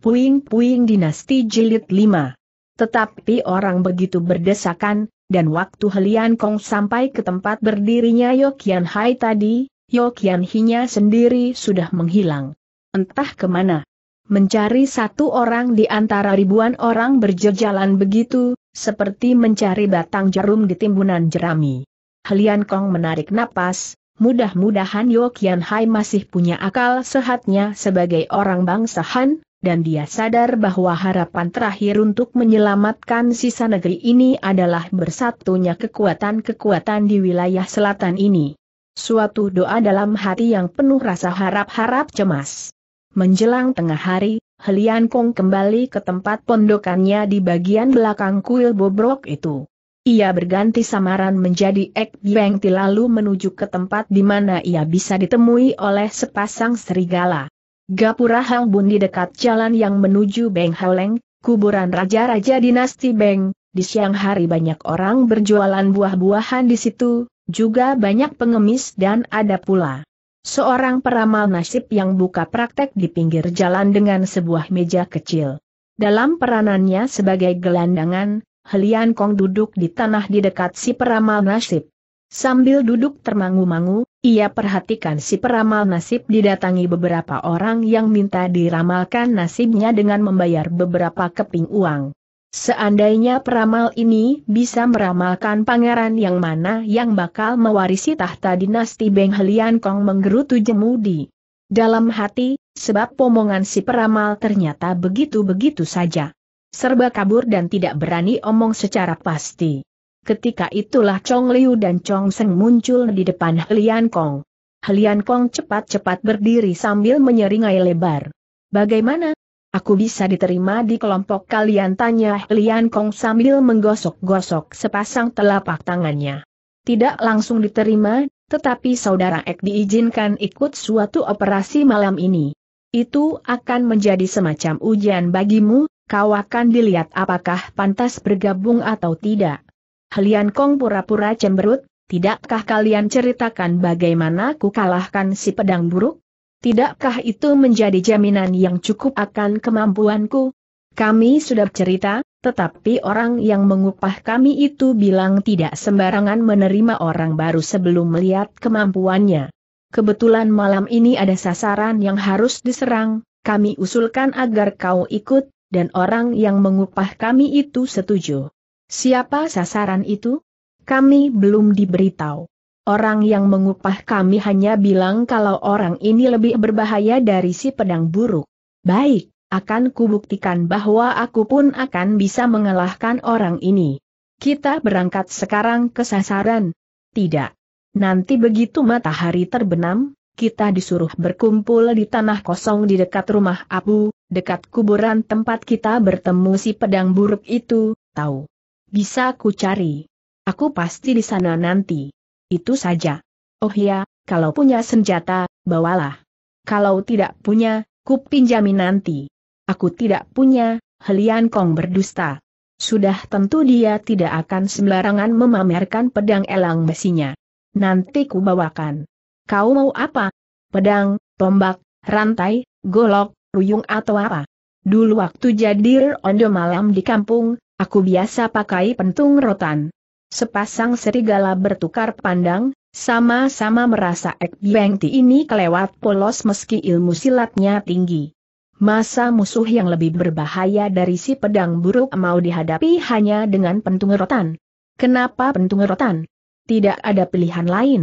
Puing-puing dinasti jilid 5. Tetapi orang begitu berdesakan, dan waktu Helian Kong sampai ke tempat berdirinya Yokian Hai tadi, Yokian Hinya sendiri sudah menghilang. Entah kemana. Mencari satu orang di antara ribuan orang berjejalan begitu, seperti mencari batang jarum di timbunan jerami. Helian Kong menarik napas, mudah-mudahan Yokian Hai masih punya akal sehatnya sebagai orang bangsa Han, dan dia sadar bahwa harapan terakhir untuk menyelamatkan sisa negeri ini adalah bersatunya kekuatan-kekuatan di wilayah selatan ini. Suatu doa dalam hati yang penuh rasa harap-harap cemas. Menjelang tengah hari, Helian Kong kembali ke tempat pondokannya di bagian belakang kuil bobrok itu. Ia berganti samaran menjadi Ek Bengti lalu menuju ke tempat di mana ia bisa ditemui oleh sepasang serigala. Gapura Hang Bun di dekat jalan yang menuju Beng Haoleng, kuburan raja-raja dinasti Beng, di siang hari banyak orang berjualan buah-buahan di situ, juga banyak pengemis dan ada pula seorang peramal nasib yang buka praktek di pinggir jalan dengan sebuah meja kecil. Dalam peranannya sebagai gelandangan, Helian Kong duduk di tanah di dekat si peramal nasib. Sambil duduk termangu-mangu, ia perhatikan si peramal nasib didatangi beberapa orang yang minta diramalkan nasibnya dengan membayar beberapa keping uang. Seandainya peramal ini bisa meramalkan pangeran yang mana yang bakal mewarisi tahta dinasti Beng Helian Kong menggerutu jemudi. Dalam hati, sebab omongan si peramal ternyata begitu-begitu saja. Serba kabur dan tidak berani omong secara pasti. Ketika itulah Chong Liu dan Chong Seng muncul di depan Helian Kong. Helian Kong cepat-cepat berdiri sambil menyeringai lebar. Bagaimana? Aku bisa diterima di kelompok kalian tanya Helian Kong sambil menggosok-gosok sepasang telapak tangannya. Tidak langsung diterima, tetapi saudara Ek diizinkan ikut suatu operasi malam ini. Itu akan menjadi semacam ujian bagimu, kau akan dilihat apakah pantas bergabung atau tidak. Helian Kong pura-pura cemberut, tidakkah kalian ceritakan bagaimana ku kalahkan si pedang buruk? Tidakkah itu menjadi jaminan yang cukup akan kemampuanku? Kami sudah cerita, tetapi orang yang mengupah kami itu bilang tidak sembarangan menerima orang baru sebelum melihat kemampuannya. Kebetulan malam ini ada sasaran yang harus diserang, kami usulkan agar kau ikut, dan orang yang mengupah kami itu setuju. Siapa sasaran itu? Kami belum diberitahu. Orang yang mengupah kami hanya bilang kalau orang ini lebih berbahaya dari si pedang buruk. Baik, akan kubuktikan bahwa aku pun akan bisa mengalahkan orang ini. Kita berangkat sekarang ke sasaran. Tidak. Nanti begitu matahari terbenam, kita disuruh berkumpul di tanah kosong di dekat rumah Abu, dekat kuburan tempat kita bertemu si pedang buruk itu, tahu. Bisa ku cari. Aku pasti di sana nanti. Itu saja. Oh ya, kalau punya senjata, bawalah. Kalau tidak punya, ku pinjami nanti. Aku tidak punya, Helian Kong berdusta. Sudah tentu dia tidak akan sembarangan memamerkan pedang elang besinya. Nanti ku bawakan. Kau mau apa? Pedang, tombak, rantai, golok, ruyung atau apa? Dulu waktu jadi ondo malam di kampung, Aku biasa pakai pentung rotan. Sepasang serigala bertukar pandang, sama-sama merasa Ek Bengti ini kelewat polos meski ilmu silatnya tinggi. Masa musuh yang lebih berbahaya dari si pedang buruk mau dihadapi hanya dengan pentung rotan. Kenapa pentung rotan? Tidak ada pilihan lain.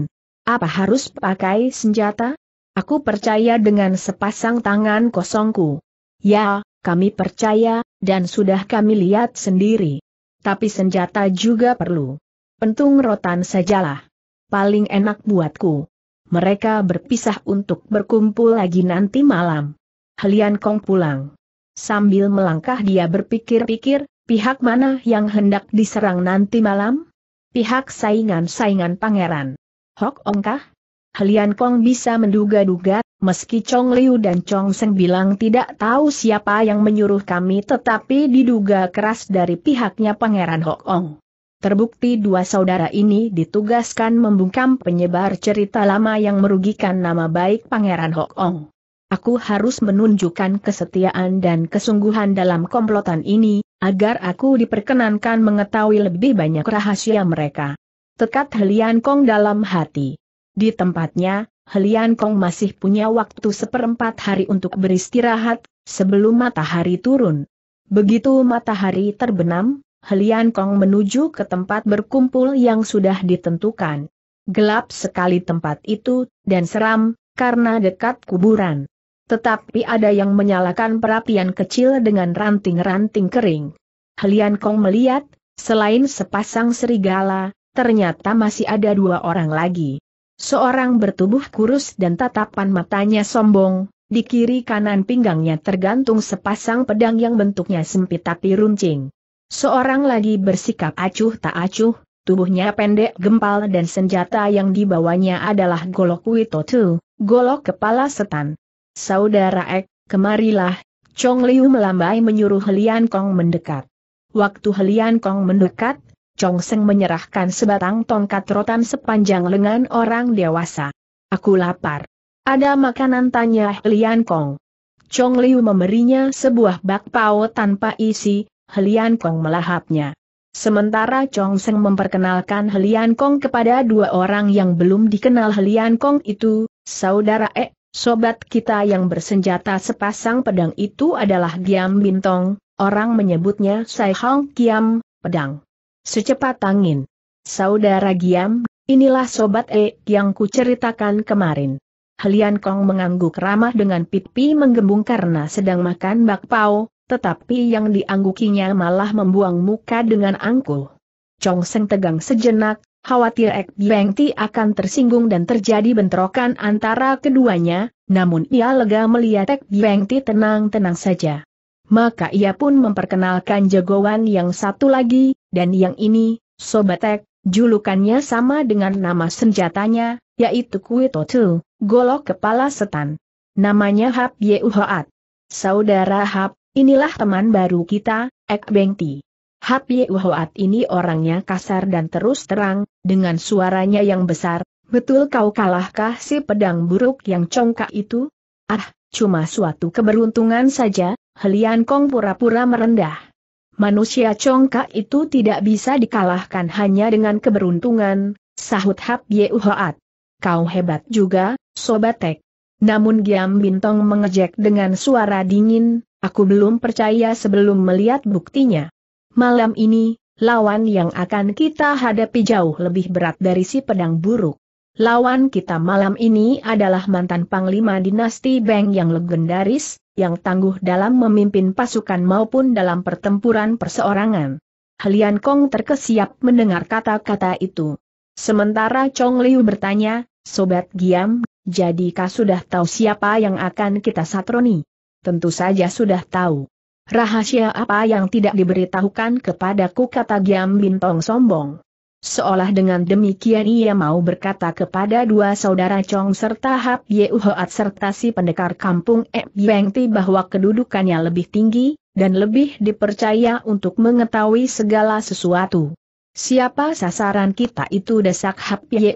Apa harus pakai senjata? Aku percaya dengan sepasang tangan kosongku. Ya, kami percaya, dan sudah kami lihat sendiri. Tapi senjata juga perlu. Pentung rotan sajalah. Paling enak buatku. Mereka berpisah untuk berkumpul lagi nanti malam. Helian Kong pulang. Sambil melangkah dia berpikir-pikir, pihak mana yang hendak diserang nanti malam? Pihak saingan-saingan pangeran. Hok Ongkah? Helian Kong bisa menduga-duga, Meski Chong Liu dan Chong Seng bilang tidak tahu siapa yang menyuruh kami tetapi diduga keras dari pihaknya Pangeran Hok Ong. Terbukti dua saudara ini ditugaskan membungkam penyebar cerita lama yang merugikan nama baik Pangeran Hok Ong. Aku harus menunjukkan kesetiaan dan kesungguhan dalam komplotan ini, agar aku diperkenankan mengetahui lebih banyak rahasia mereka. Tekat Helian Kong dalam hati. Di tempatnya, Helian Kong masih punya waktu seperempat hari untuk beristirahat, sebelum matahari turun. Begitu matahari terbenam, Helian Kong menuju ke tempat berkumpul yang sudah ditentukan. Gelap sekali tempat itu, dan seram, karena dekat kuburan. Tetapi ada yang menyalakan perapian kecil dengan ranting-ranting kering. Helian Kong melihat, selain sepasang serigala, ternyata masih ada dua orang lagi. Seorang bertubuh kurus dan tatapan matanya sombong, di kiri kanan pinggangnya tergantung sepasang pedang yang bentuknya sempit tapi runcing. Seorang lagi bersikap acuh tak acuh, tubuhnya pendek gempal dan senjata yang dibawanya adalah golok witotu, golok kepala setan. Saudara Ek, kemarilah, Chong Liu melambai menyuruh Helian Kong mendekat. Waktu Helian Kong mendekat, Chong Seng menyerahkan sebatang tongkat rotan sepanjang lengan orang dewasa. Aku lapar. Ada makanan tanya Helian Kong. Chong Liu memberinya sebuah bakpao tanpa isi, Helian Kong melahapnya. Sementara Chong Seng memperkenalkan Helian Kong kepada dua orang yang belum dikenal Helian Kong itu, saudara E, sobat kita yang bersenjata sepasang pedang itu adalah Giam Bintong, orang menyebutnya Sai Hong Kiam, pedang. Secepat angin. Saudara Giam, inilah Sobat E yang kuceritakan kemarin. Helian Kong mengangguk ramah dengan pipi menggembung karena sedang makan bakpao, tetapi yang dianggukinya malah membuang muka dengan angkuh. Chong Seng tegang sejenak, khawatir Ek Bieng Ti akan tersinggung dan terjadi bentrokan antara keduanya, namun ia lega melihat Ek Bieng Ti tenang-tenang saja. Maka ia pun memperkenalkan jagoan yang satu lagi, dan yang ini, Sobatek, julukannya sama dengan nama senjatanya, yaitu Kuitotu, golok kepala setan. Namanya Hap Yeuhoat. Saudara Hap, inilah teman baru kita, Ek Bengti. Hap Yeuhoat ini orangnya kasar dan terus terang, dengan suaranya yang besar, betul kau kalahkah si pedang buruk yang congkak itu? Ah, cuma suatu keberuntungan saja, Helian Kong pura-pura merendah. Manusia congkak itu tidak bisa dikalahkan hanya dengan keberuntungan, sahut Hap Uhoat. Kau hebat juga, Sobatek. Namun Giam Bintong mengejek dengan suara dingin, aku belum percaya sebelum melihat buktinya. Malam ini, lawan yang akan kita hadapi jauh lebih berat dari si pedang buruk. Lawan kita malam ini adalah mantan Panglima Dinasti Beng yang legendaris, yang tangguh dalam memimpin pasukan maupun dalam pertempuran perseorangan. Helian Kong terkesiap mendengar kata-kata itu. Sementara Chong Liu bertanya, Sobat Giam, jadikah sudah tahu siapa yang akan kita satroni? Tentu saja sudah tahu. Rahasia apa yang tidak diberitahukan kepadaku kata Giam Bintong sombong. Seolah dengan demikian ia mau berkata kepada dua saudara Chong serta Hap Ye Uhoat serta si pendekar kampung Ek Bengti bahwa kedudukannya lebih tinggi, dan lebih dipercaya untuk mengetahui segala sesuatu. Siapa sasaran kita itu desak Hap Ye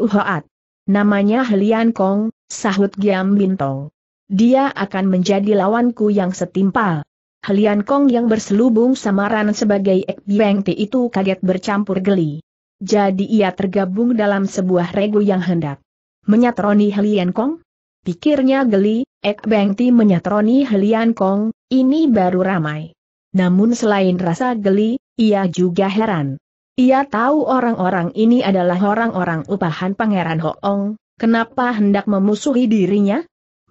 Namanya Helian Kong, sahut Giam Bintong. Dia akan menjadi lawanku yang setimpal. Helian Kong yang berselubung samaran sebagai Ek Bengti itu kaget bercampur geli. Jadi ia tergabung dalam sebuah regu yang hendak menyatroni Helian Kong? Pikirnya geli, Ek Beng Ti menyatroni Helian Kong, ini baru ramai. Namun selain rasa geli, ia juga heran. Ia tahu orang-orang ini adalah orang-orang upahan Pangeran Hoong, kenapa hendak memusuhi dirinya?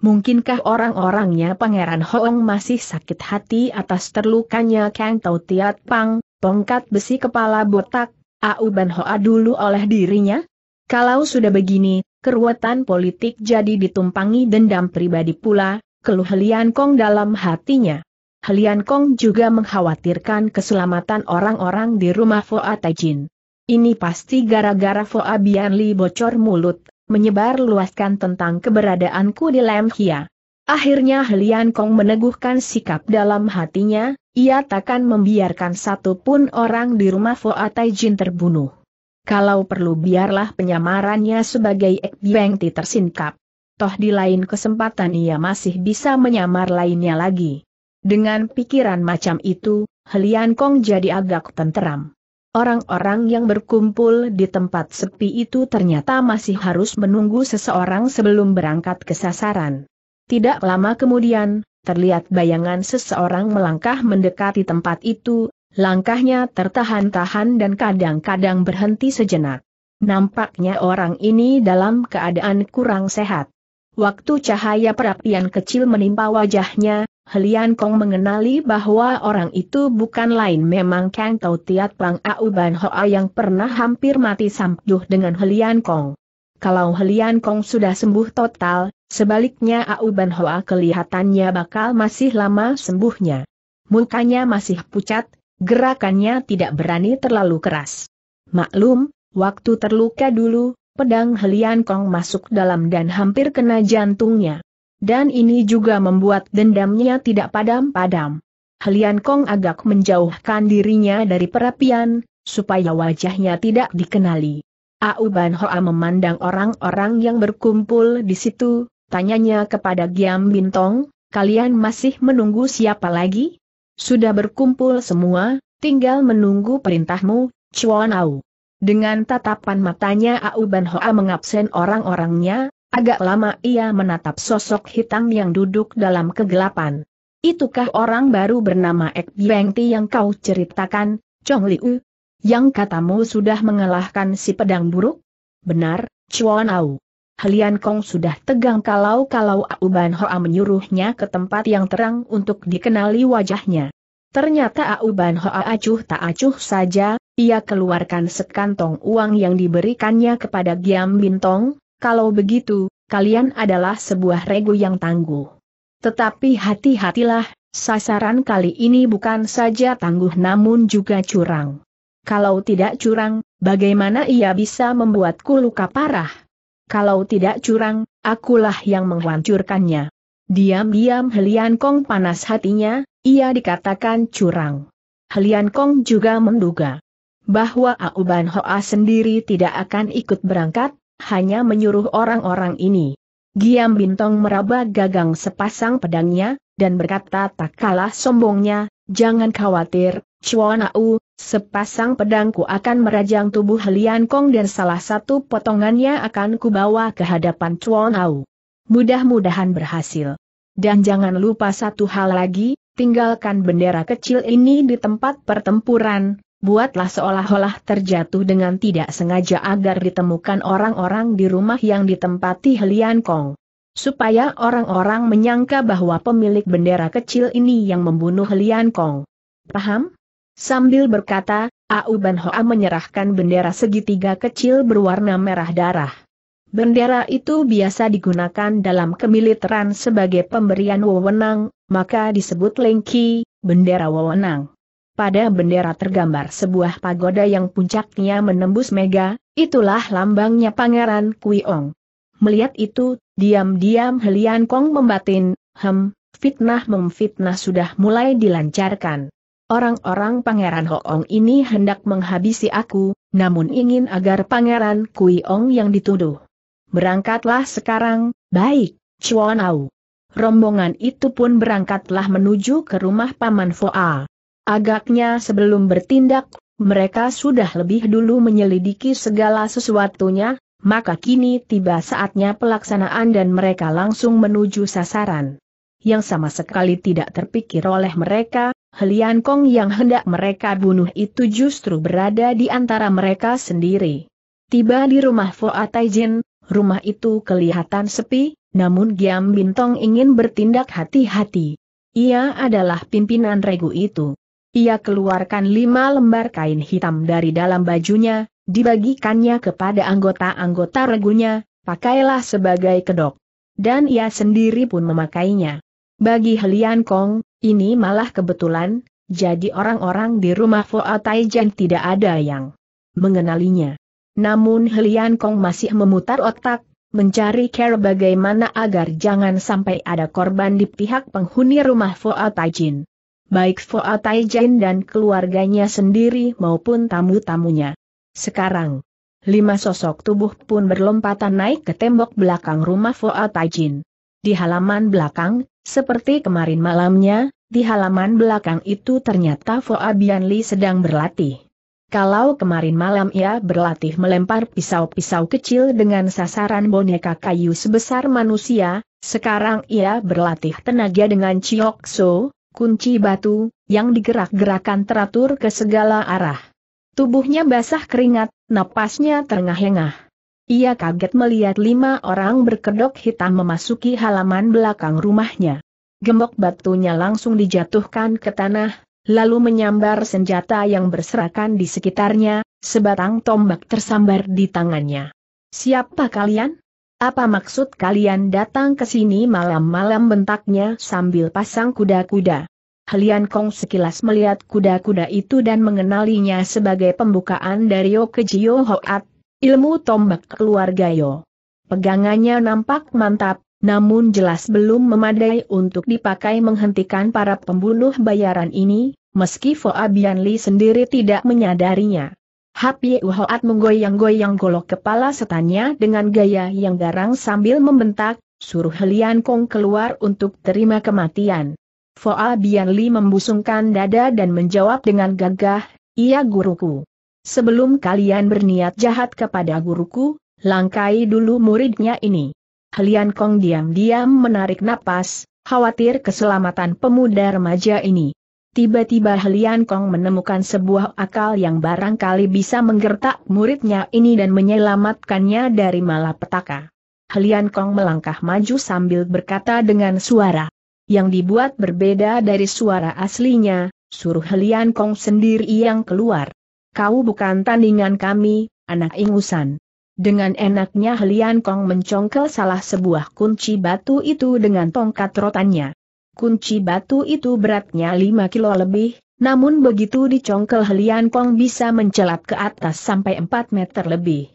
Mungkinkah orang-orangnya Pangeran Hoong masih sakit hati atas terlukanya Kang Tau Tiat Pang, tongkat besi kepala botak, Au Hoa dulu oleh dirinya? Kalau sudah begini, keruatan politik jadi ditumpangi dendam pribadi pula, keluh Helian Kong dalam hatinya. Helian Kong juga mengkhawatirkan keselamatan orang-orang di rumah Foa Tajin. Ini pasti gara-gara Foa Bianli bocor mulut, menyebar luaskan tentang keberadaanku di Lam Akhirnya Helian Kong meneguhkan sikap dalam hatinya, ia takkan membiarkan satupun orang di rumah Foa Jin terbunuh. Kalau perlu biarlah penyamarannya sebagai Ek Ti tersingkap. Toh di lain kesempatan ia masih bisa menyamar lainnya lagi. Dengan pikiran macam itu, Helian Kong jadi agak tenteram. Orang-orang yang berkumpul di tempat sepi itu ternyata masih harus menunggu seseorang sebelum berangkat ke sasaran. Tidak lama kemudian, terlihat bayangan seseorang melangkah mendekati tempat itu, langkahnya tertahan-tahan dan kadang-kadang berhenti sejenak. Nampaknya orang ini dalam keadaan kurang sehat. Waktu cahaya perapian kecil menimpa wajahnya, Helian Kong mengenali bahwa orang itu bukan lain memang Kang Tau Tiat Pang Au Ban Hoa yang pernah hampir mati sampuh dengan Helian Kong. Kalau Helian Kong sudah sembuh total, Sebaliknya Auban Hoa kelihatannya bakal masih lama sembuhnya. Mukanya masih pucat, gerakannya tidak berani terlalu keras. Maklum, waktu terluka dulu, pedang Helian Kong masuk dalam dan hampir kena jantungnya. Dan ini juga membuat dendamnya tidak padam-padam. Helian Kong agak menjauhkan dirinya dari perapian, supaya wajahnya tidak dikenali. Auban Hoa memandang orang-orang yang berkumpul di situ, Tanyanya kepada Giam Bintong, kalian masih menunggu siapa lagi? Sudah berkumpul semua, tinggal menunggu perintahmu, Chuan Au. Dengan tatapan matanya Au Ban Hoa mengabsen orang-orangnya, agak lama ia menatap sosok hitam yang duduk dalam kegelapan. Itukah orang baru bernama Ek Ti yang kau ceritakan, Chong Liu? Yang katamu sudah mengalahkan si pedang buruk? Benar, Chuan Au. Halian Kong sudah tegang kalau-kalau Auban Hoa menyuruhnya ke tempat yang terang untuk dikenali wajahnya. Ternyata Auban Hoa acuh tak acuh saja, ia keluarkan sekantong uang yang diberikannya kepada Giam Bintong, kalau begitu, kalian adalah sebuah regu yang tangguh. Tetapi hati-hatilah, sasaran kali ini bukan saja tangguh namun juga curang. Kalau tidak curang, bagaimana ia bisa membuatku luka parah? Kalau tidak curang, akulah yang menghancurkannya. Diam-diam Helian Kong panas hatinya, ia dikatakan curang. Helian Kong juga menduga bahwa Auban Hoa sendiri tidak akan ikut berangkat, hanya menyuruh orang-orang ini. Giam Bintong meraba gagang sepasang pedangnya, dan berkata tak kalah sombongnya, Jangan khawatir, Au, sepasang pedangku akan merajang tubuh Lian Kong dan salah satu potongannya akan kubawa ke hadapan Au. Mudah-mudahan berhasil. Dan jangan lupa satu hal lagi, tinggalkan bendera kecil ini di tempat pertempuran, buatlah seolah-olah terjatuh dengan tidak sengaja agar ditemukan orang-orang di rumah yang ditempati Lian Kong. Supaya orang-orang menyangka bahwa pemilik bendera kecil ini yang membunuh Lian Kong. Paham? Sambil berkata, Au Ban Hoa menyerahkan bendera segitiga kecil berwarna merah darah. Bendera itu biasa digunakan dalam kemiliteran sebagai pemberian wewenang, maka disebut lengki, bendera wewenang. Pada bendera tergambar sebuah pagoda yang puncaknya menembus mega, itulah lambangnya Pangeran Kui Ong. Melihat itu, diam-diam Helian Kong membatin, hem, fitnah memfitnah sudah mulai dilancarkan. Orang-orang Pangeran Hoong ini hendak menghabisi aku, namun ingin agar Pangeran Kui Ong yang dituduh. Berangkatlah sekarang, baik, Chuan Au. Rombongan itu pun berangkatlah menuju ke rumah Paman Foa. Agaknya sebelum bertindak, mereka sudah lebih dulu menyelidiki segala sesuatunya, maka kini tiba saatnya pelaksanaan dan mereka langsung menuju sasaran. Yang sama sekali tidak terpikir oleh mereka, Helian Kong yang hendak mereka bunuh itu justru berada di antara mereka sendiri. Tiba di rumah Foa Taijin, rumah itu kelihatan sepi, namun Giam Bintong ingin bertindak hati-hati. Ia adalah pimpinan regu itu. Ia keluarkan lima lembar kain hitam dari dalam bajunya, Dibagikannya kepada anggota-anggota regunya, pakailah sebagai kedok. Dan ia sendiri pun memakainya. Bagi Helian Kong, ini malah kebetulan, jadi orang-orang di rumah Foa Taijan tidak ada yang mengenalinya. Namun Helian Kong masih memutar otak, mencari cara bagaimana agar jangan sampai ada korban di pihak penghuni rumah Foa Taijin. Baik Foa Taijin dan keluarganya sendiri maupun tamu-tamunya. Sekarang, lima sosok tubuh pun berlompatan naik ke tembok belakang rumah Foa Tajin. Di halaman belakang, seperti kemarin malamnya, di halaman belakang itu ternyata Bian Li sedang berlatih. Kalau kemarin malam ia berlatih melempar pisau-pisau kecil dengan sasaran boneka kayu sebesar manusia, sekarang ia berlatih tenaga dengan ciokso, kunci batu, yang digerak-gerakan teratur ke segala arah. Tubuhnya basah keringat, napasnya terengah-engah. Ia kaget melihat lima orang berkedok hitam memasuki halaman belakang rumahnya. Gembok batunya langsung dijatuhkan ke tanah, lalu menyambar senjata yang berserakan di sekitarnya, sebatang tombak tersambar di tangannya. Siapa kalian? Apa maksud kalian datang ke sini malam-malam bentaknya sambil pasang kuda-kuda? Helian Kong sekilas melihat kuda-kuda itu dan mengenalinya sebagai pembukaan dari Yokejiyo Hoat, ilmu tombak keluarga Yo. Pegangannya nampak mantap, namun jelas belum memadai untuk dipakai menghentikan para pembunuh bayaran ini, meski Fo Abian Li sendiri tidak menyadarinya. Hapi Uhoat menggoyang-goyang golok kepala setannya dengan gaya yang garang sambil membentak, suruh Helian Kong keluar untuk terima kematian. Foa Li membusungkan dada dan menjawab dengan gagah, iya guruku. Sebelum kalian berniat jahat kepada guruku, langkai dulu muridnya ini. Helian Kong diam-diam menarik napas, khawatir keselamatan pemuda remaja ini. Tiba-tiba Helian Kong menemukan sebuah akal yang barangkali bisa menggertak muridnya ini dan menyelamatkannya dari malapetaka. Helian Kong melangkah maju sambil berkata dengan suara yang dibuat berbeda dari suara aslinya, suruh Helian Kong sendiri yang keluar. Kau bukan tandingan kami, anak ingusan. Dengan enaknya Helian Kong mencongkel salah sebuah kunci batu itu dengan tongkat rotannya. Kunci batu itu beratnya 5 kilo lebih, namun begitu dicongkel Helian Kong bisa mencelat ke atas sampai 4 meter lebih.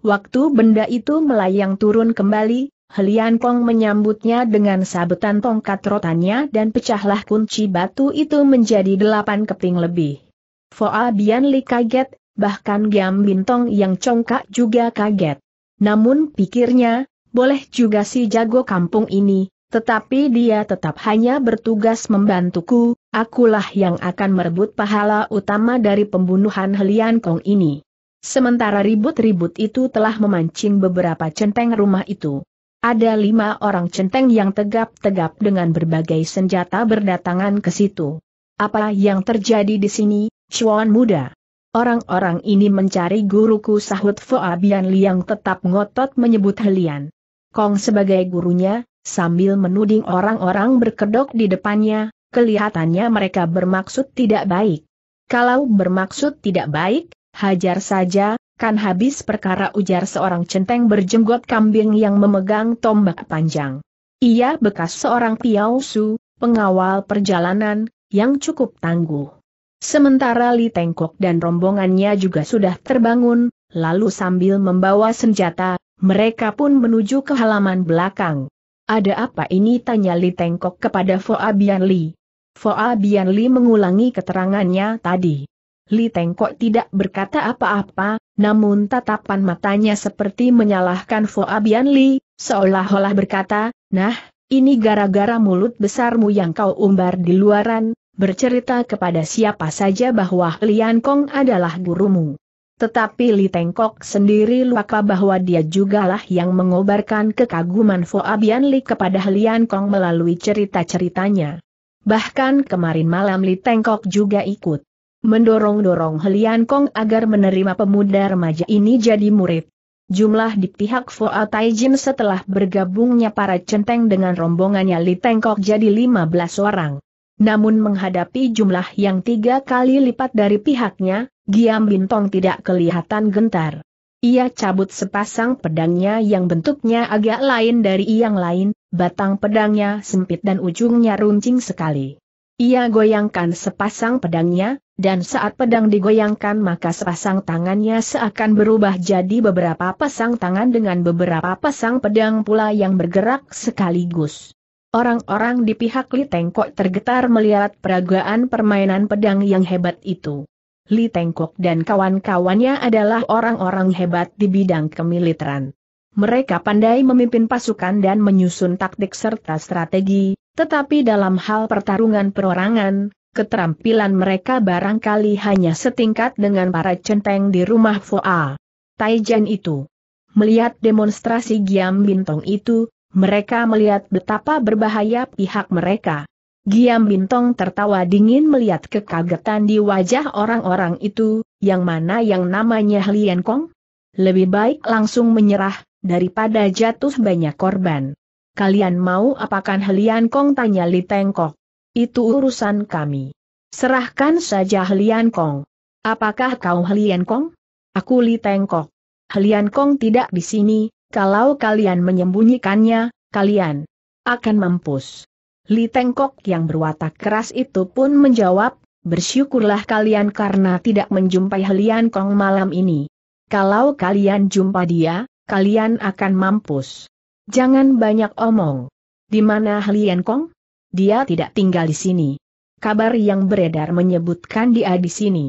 Waktu benda itu melayang turun kembali, Helian Kong menyambutnya dengan sabetan tongkat rotannya dan pecahlah kunci batu itu menjadi delapan keping lebih. Foa Bian Li kaget, bahkan Giam Bintong yang congkak juga kaget. Namun pikirnya, boleh juga si jago kampung ini, tetapi dia tetap hanya bertugas membantuku, akulah yang akan merebut pahala utama dari pembunuhan Helian Kong ini. Sementara ribut-ribut itu telah memancing beberapa centeng rumah itu. Ada lima orang centeng yang tegap-tegap dengan berbagai senjata berdatangan ke situ. Apa yang terjadi di sini, Chuan muda? Orang-orang ini mencari guruku sahut Foabian Liang tetap ngotot menyebut Helian. Kong sebagai gurunya, sambil menuding orang-orang berkedok di depannya, kelihatannya mereka bermaksud tidak baik. Kalau bermaksud tidak baik, hajar saja, Kan habis perkara ujar seorang centeng berjenggot kambing yang memegang tombak panjang. Ia bekas seorang piausu, pengawal perjalanan, yang cukup tangguh. Sementara Li Tengkok dan rombongannya juga sudah terbangun, lalu sambil membawa senjata, mereka pun menuju ke halaman belakang. Ada apa ini tanya Li Tengkok kepada Foa Bian Li. Foa Bian Li mengulangi keterangannya tadi. Li Tengkok tidak berkata apa-apa, namun tatapan matanya seperti menyalahkan Abian Li, seolah-olah berkata, Nah, ini gara-gara mulut besarmu yang kau umbar di luaran, bercerita kepada siapa saja bahwa Lian Kong adalah gurumu. Tetapi Li Tengkok sendiri lupa bahwa dia jugalah yang mengobarkan kekaguman Abian Li kepada Lian Kong melalui cerita-ceritanya. Bahkan kemarin malam Li Tengkok juga ikut mendorong-dorong Helian Kong agar menerima pemuda remaja ini jadi murid. Jumlah di pihak Foa Taijin setelah bergabungnya para centeng dengan rombongannya Li Tengkok jadi 15 orang. Namun menghadapi jumlah yang tiga kali lipat dari pihaknya, Giam Bintong tidak kelihatan gentar. Ia cabut sepasang pedangnya yang bentuknya agak lain dari yang lain, batang pedangnya sempit dan ujungnya runcing sekali. Ia goyangkan sepasang pedangnya, dan saat pedang digoyangkan maka sepasang tangannya seakan berubah jadi beberapa pasang tangan dengan beberapa pasang pedang pula yang bergerak sekaligus. Orang-orang di pihak Li Tengkok tergetar melihat peragaan permainan pedang yang hebat itu. Li Tengkok dan kawan-kawannya adalah orang-orang hebat di bidang kemiliteran. Mereka pandai memimpin pasukan dan menyusun taktik serta strategi, tetapi dalam hal pertarungan perorangan, keterampilan mereka barangkali hanya setingkat dengan para centeng di rumah Foa. Taijan itu. Melihat demonstrasi Giam Bintong itu, mereka melihat betapa berbahaya pihak mereka. Giam Bintong tertawa dingin melihat kekagetan di wajah orang-orang itu, yang mana yang namanya Lian Kong? Lebih baik langsung menyerah, daripada jatuh banyak korban. Kalian mau apakan Helian Kong tanya Li Tengkok. Itu urusan kami. Serahkan saja Helian Kong. Apakah kau Helian Kong? Aku Li Tengkok. Helian Kong tidak di sini, kalau kalian menyembunyikannya, kalian akan mampus. Li Tengkok yang berwatak keras itu pun menjawab, bersyukurlah kalian karena tidak menjumpai Helian Kong malam ini. Kalau kalian jumpa dia, kalian akan mampus. Jangan banyak omong. Di mana Lian Kong? Dia tidak tinggal di sini. Kabar yang beredar menyebutkan dia di sini.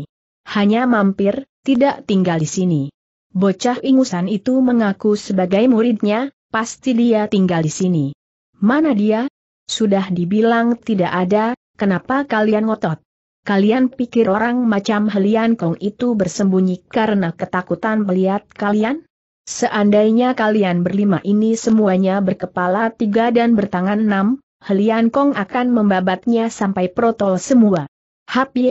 Hanya mampir, tidak tinggal di sini. Bocah ingusan itu mengaku sebagai muridnya, pasti dia tinggal di sini. Mana dia? Sudah dibilang tidak ada, kenapa kalian ngotot? Kalian pikir orang macam Helian Kong itu bersembunyi karena ketakutan melihat kalian? Seandainya kalian berlima ini semuanya berkepala tiga dan bertangan enam, Helian Kong akan membabatnya sampai protol semua. Hap Ye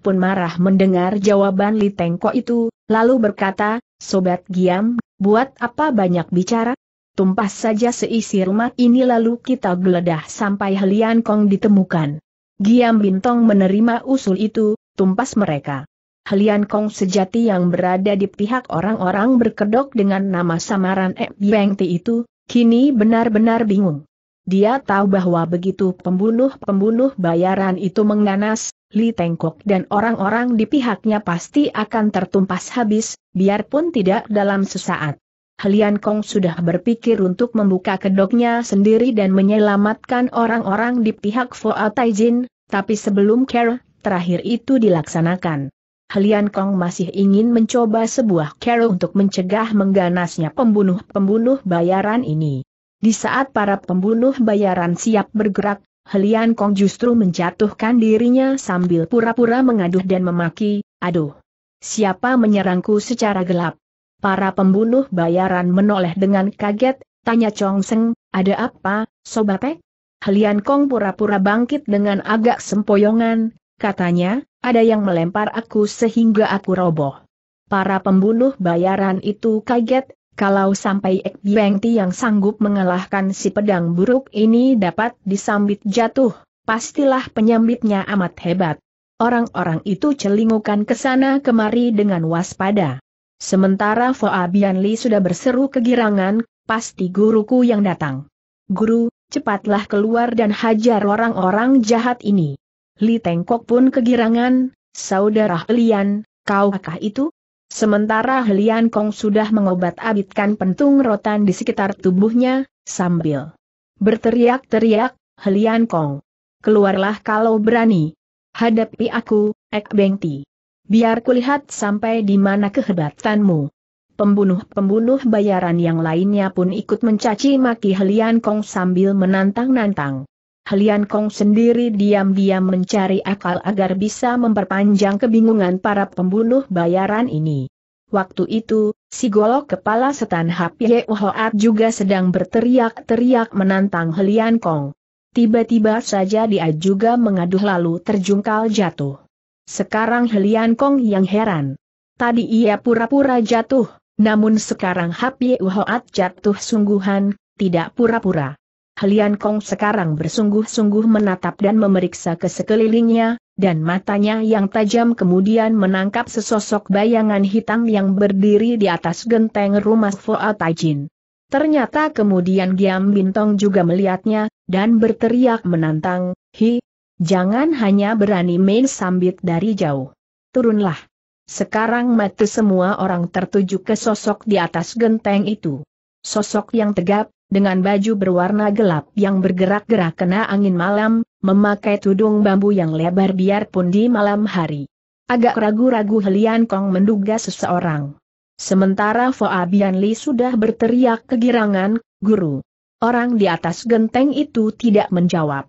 pun marah mendengar jawaban Li Tengko itu, lalu berkata, Sobat Giam, buat apa banyak bicara? Tumpas saja seisi rumah ini lalu kita geledah sampai Helian Kong ditemukan. Giam Bintong menerima usul itu, tumpas mereka. Helian Kong sejati yang berada di pihak orang-orang berkedok dengan nama samaran E. Bengti itu, kini benar-benar bingung. Dia tahu bahwa begitu pembunuh-pembunuh bayaran itu mengganas, Li Tengkok dan orang-orang di pihaknya pasti akan tertumpas habis, biarpun tidak dalam sesaat. Helian Kong sudah berpikir untuk membuka kedoknya sendiri dan menyelamatkan orang-orang di pihak Foa Taijin, tapi sebelum care, terakhir itu dilaksanakan. Halian Kong masih ingin mencoba sebuah cara untuk mencegah mengganasnya pembunuh-pembunuh bayaran ini. Di saat para pembunuh bayaran siap bergerak, Helian Kong justru menjatuhkan dirinya sambil pura-pura mengaduh dan memaki, aduh, siapa menyerangku secara gelap? Para pembunuh bayaran menoleh dengan kaget, tanya Chong Seng, ada apa, Sobatek? Helian Kong pura-pura bangkit dengan agak sempoyongan, katanya, ada yang melempar aku sehingga aku roboh. Para pembunuh bayaran itu kaget, kalau sampai Ek Bieng Ti yang sanggup mengalahkan si pedang buruk ini dapat disambit jatuh, pastilah penyambitnya amat hebat. Orang-orang itu celingukan ke sana kemari dengan waspada. Sementara Foabian Li sudah berseru kegirangan, pasti guruku yang datang. Guru, cepatlah keluar dan hajar orang-orang jahat ini. Li Tengkok pun kegirangan, saudara Helian, kau kah itu? Sementara Helian Kong sudah mengobat-abitkan pentung rotan di sekitar tubuhnya, sambil berteriak-teriak, Helian Kong, keluarlah kalau berani. Hadapi aku, Ek Bengti. Biar kulihat sampai di mana kehebatanmu. Pembunuh-pembunuh bayaran yang lainnya pun ikut mencaci maki Helian Kong sambil menantang-nantang. Helian Kong sendiri diam-diam mencari akal agar bisa memperpanjang kebingungan para pembunuh bayaran ini. Waktu itu, si golok kepala setan Hapye Hoat juga sedang berteriak-teriak menantang Helian Kong. Tiba-tiba saja dia juga mengaduh lalu terjungkal jatuh. Sekarang Helian Kong yang heran. Tadi ia pura-pura jatuh, namun sekarang Hapye Hoat jatuh sungguhan, tidak pura-pura. Helian Kong sekarang bersungguh-sungguh menatap dan memeriksa ke sekelilingnya, dan matanya yang tajam kemudian menangkap sesosok bayangan hitam yang berdiri di atas genteng rumah Foa Tajin. Ternyata kemudian Giam Bintong juga melihatnya, dan berteriak menantang, Hi, jangan hanya berani main sambit dari jauh. Turunlah. Sekarang mati semua orang tertuju ke sosok di atas genteng itu. Sosok yang tegap, dengan baju berwarna gelap yang bergerak-gerak kena angin malam, memakai tudung bambu yang lebar biarpun di malam hari. Agak ragu-ragu Helian Kong menduga seseorang. Sementara Abian Li sudah berteriak kegirangan, guru. Orang di atas genteng itu tidak menjawab.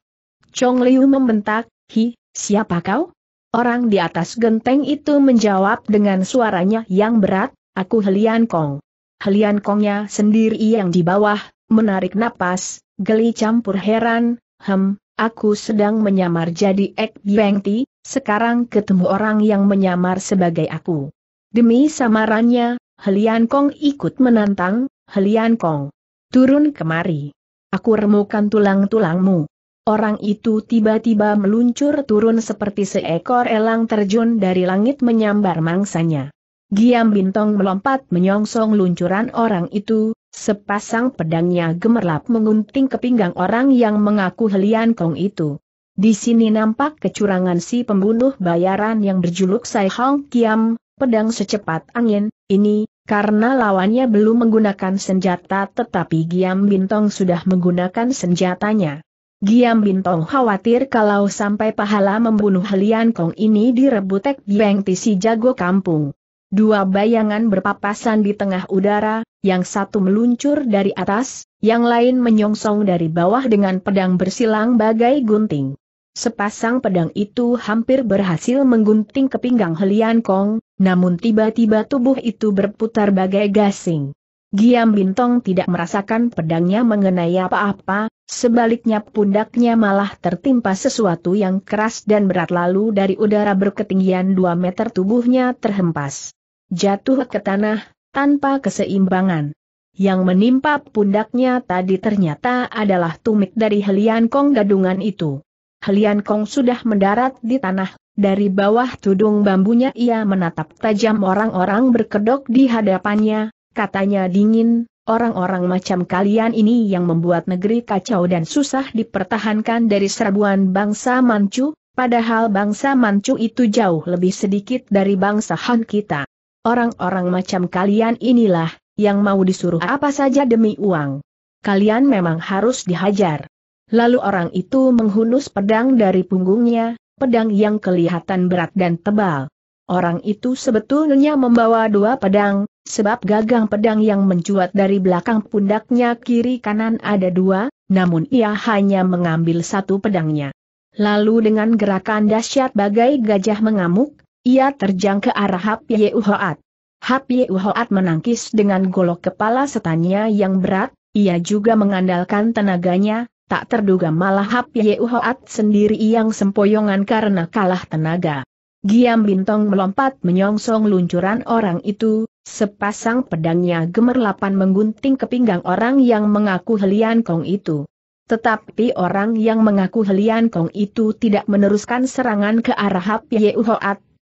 Chong Liu membentak, hi, siapa kau? Orang di atas genteng itu menjawab dengan suaranya yang berat, aku Helian Kong. Helian Kongnya sendiri yang di bawah, menarik napas, geli campur heran, hem, aku sedang menyamar jadi Ek Ti, sekarang ketemu orang yang menyamar sebagai aku. Demi samarannya, Helian Kong ikut menantang, Helian Kong. Turun kemari. Aku remukan tulang-tulangmu. Orang itu tiba-tiba meluncur turun seperti seekor elang terjun dari langit menyambar mangsanya. Giam Bintong melompat menyongsong luncuran orang itu, Sepasang pedangnya gemerlap mengunting ke pinggang orang yang mengaku Helian Kong itu. Di sini nampak kecurangan si pembunuh bayaran yang berjuluk Sai Hong Kiam, pedang secepat angin, ini, karena lawannya belum menggunakan senjata tetapi Giam Bintong sudah menggunakan senjatanya. Giam Bintong khawatir kalau sampai pahala membunuh Helian Kong ini direbut Ek Bieng si jago kampung. Dua bayangan berpapasan di tengah udara, yang satu meluncur dari atas, yang lain menyongsong dari bawah dengan pedang bersilang bagai gunting. Sepasang pedang itu hampir berhasil menggunting ke pinggang Helian Kong, namun tiba-tiba tubuh itu berputar bagai gasing. Giam Bintong tidak merasakan pedangnya mengenai apa-apa, sebaliknya pundaknya malah tertimpa sesuatu yang keras dan berat lalu dari udara berketinggian 2 meter tubuhnya terhempas. Jatuh ke tanah, tanpa keseimbangan. Yang menimpa pundaknya tadi ternyata adalah tumit dari Helian Kong gadungan itu. Helian Kong sudah mendarat di tanah, dari bawah tudung bambunya ia menatap tajam orang-orang berkedok di hadapannya, Katanya dingin, orang-orang macam kalian ini yang membuat negeri kacau dan susah dipertahankan dari serbuan bangsa Manchu, padahal bangsa Manchu itu jauh lebih sedikit dari bangsa Han kita. Orang-orang macam kalian inilah, yang mau disuruh apa saja demi uang. Kalian memang harus dihajar. Lalu orang itu menghunus pedang dari punggungnya, pedang yang kelihatan berat dan tebal. Orang itu sebetulnya membawa dua pedang, Sebab gagang pedang yang mencuat dari belakang pundaknya kiri kanan ada dua, namun ia hanya mengambil satu pedangnya. Lalu dengan gerakan dahsyat bagai gajah mengamuk, ia terjang ke arah Hap Yehuhaat. Hap Yehuhaat menangkis dengan golok kepala setannya yang berat, ia juga mengandalkan tenaganya, tak terduga malah Hap Yehuhaat sendiri yang sempoyongan karena kalah tenaga. Giam Bintong melompat menyongsong luncuran orang itu, Sepasang pedangnya gemerlapan menggunting ke pinggang orang yang mengaku Helian Kong itu. Tetapi orang yang mengaku Helian Kong itu tidak meneruskan serangan ke arah Hap Yeu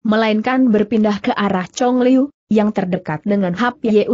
melainkan berpindah ke arah Chong Liu, yang terdekat dengan Hap Yeu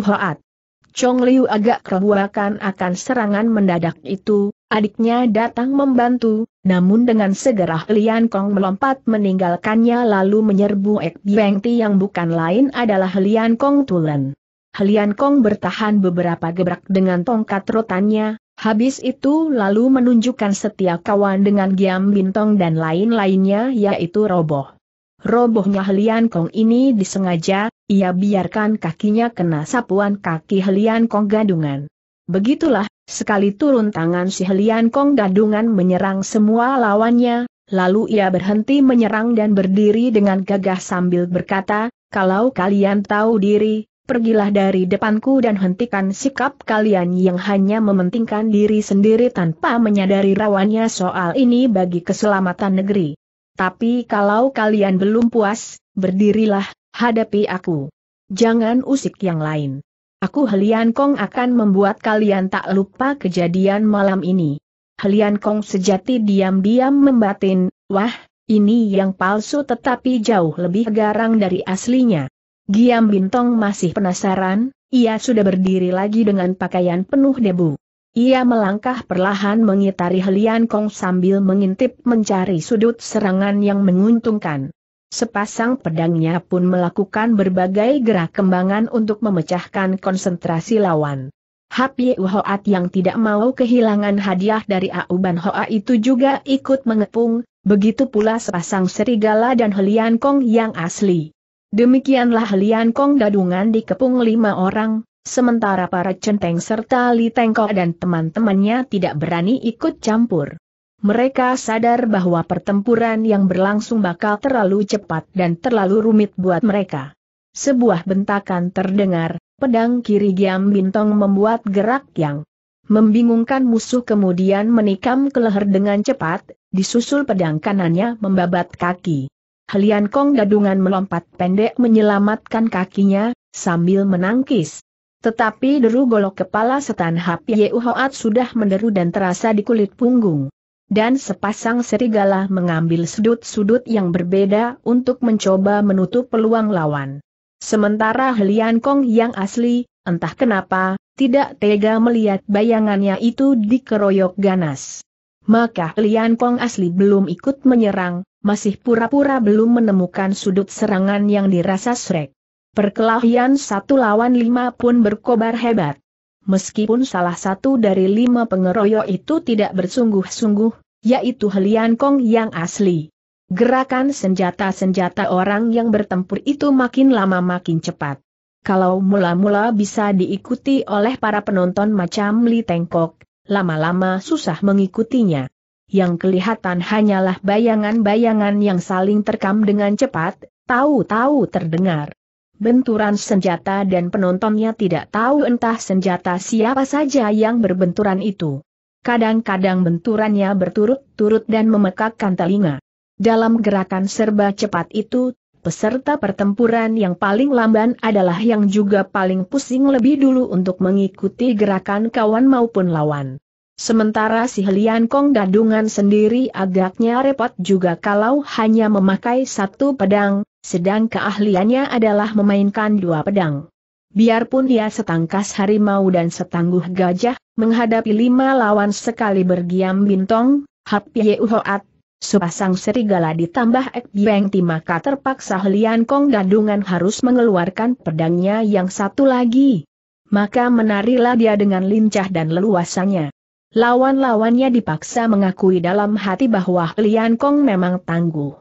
Chong Liu agak kebuakan akan serangan mendadak itu, adiknya datang membantu, namun dengan segera Lian Kong melompat meninggalkannya lalu menyerbu Ek Bieng Ti yang bukan lain adalah Lian Kong Tulen. Lian Kong bertahan beberapa gebrak dengan tongkat rotannya, Habis itu lalu menunjukkan setia kawan dengan Giam Bintong dan lain-lainnya yaitu roboh. Robohnya Lian Kong ini disengaja, ia biarkan kakinya kena sapuan kaki Lian Kong gadungan. Begitulah, Sekali turun tangan si Helian Kong gadungan menyerang semua lawannya, lalu ia berhenti menyerang dan berdiri dengan gagah sambil berkata, kalau kalian tahu diri, pergilah dari depanku dan hentikan sikap kalian yang hanya mementingkan diri sendiri tanpa menyadari rawannya soal ini bagi keselamatan negeri. Tapi kalau kalian belum puas, berdirilah, hadapi aku. Jangan usik yang lain. Aku Helian Kong akan membuat kalian tak lupa kejadian malam ini. Helian Kong sejati diam-diam membatin, wah, ini yang palsu tetapi jauh lebih garang dari aslinya. Giam Bintong masih penasaran, ia sudah berdiri lagi dengan pakaian penuh debu. Ia melangkah perlahan mengitari Helian Kong sambil mengintip mencari sudut serangan yang menguntungkan. Sepasang pedangnya pun melakukan berbagai gerak kembangan untuk memecahkan konsentrasi lawan. Hapye Uhoat yang tidak mau kehilangan hadiah dari Auban Hoa itu juga ikut mengepung, begitu pula sepasang serigala dan Helian Kong yang asli. Demikianlah Helian Kong Gadungan dikepung lima orang, sementara para centeng serta Li Tengko dan teman-temannya tidak berani ikut campur. Mereka sadar bahwa pertempuran yang berlangsung bakal terlalu cepat dan terlalu rumit buat mereka. Sebuah bentakan terdengar, pedang kiri Giam Bintong membuat gerak yang membingungkan musuh kemudian menikam ke leher dengan cepat, disusul pedang kanannya membabat kaki. Helian Kong gadungan melompat pendek menyelamatkan kakinya, sambil menangkis. Tetapi deru golok kepala setan Hap Yeu sudah menderu dan terasa di kulit punggung dan sepasang serigala mengambil sudut-sudut yang berbeda untuk mencoba menutup peluang lawan. Sementara Helian Kong yang asli, entah kenapa, tidak tega melihat bayangannya itu dikeroyok ganas. Maka Helian Kong asli belum ikut menyerang, masih pura-pura belum menemukan sudut serangan yang dirasa srek. Perkelahian satu lawan lima pun berkobar hebat meskipun salah satu dari lima pengeroyok itu tidak bersungguh-sungguh, yaitu Helian Kong yang asli. Gerakan senjata-senjata orang yang bertempur itu makin lama makin cepat. Kalau mula-mula bisa diikuti oleh para penonton macam Li Tengkok, lama-lama susah mengikutinya. Yang kelihatan hanyalah bayangan-bayangan yang saling terkam dengan cepat, tahu-tahu terdengar benturan senjata dan penontonnya tidak tahu entah senjata siapa saja yang berbenturan itu. Kadang-kadang benturannya berturut-turut dan memekakkan telinga. Dalam gerakan serba cepat itu, peserta pertempuran yang paling lamban adalah yang juga paling pusing lebih dulu untuk mengikuti gerakan kawan maupun lawan. Sementara si Helian Kong gadungan sendiri agaknya repot juga kalau hanya memakai satu pedang, sedang keahliannya adalah memainkan dua pedang. Biarpun dia setangkas harimau dan setangguh gajah, menghadapi lima lawan sekali berdiam bintong, Hap Yeuhoat, sepasang serigala ditambah Ek Bieng maka terpaksa Lian Kong Gadungan harus mengeluarkan pedangnya yang satu lagi. Maka menarilah dia dengan lincah dan leluasannya. Lawan-lawannya dipaksa mengakui dalam hati bahwa Lian Kong memang tangguh.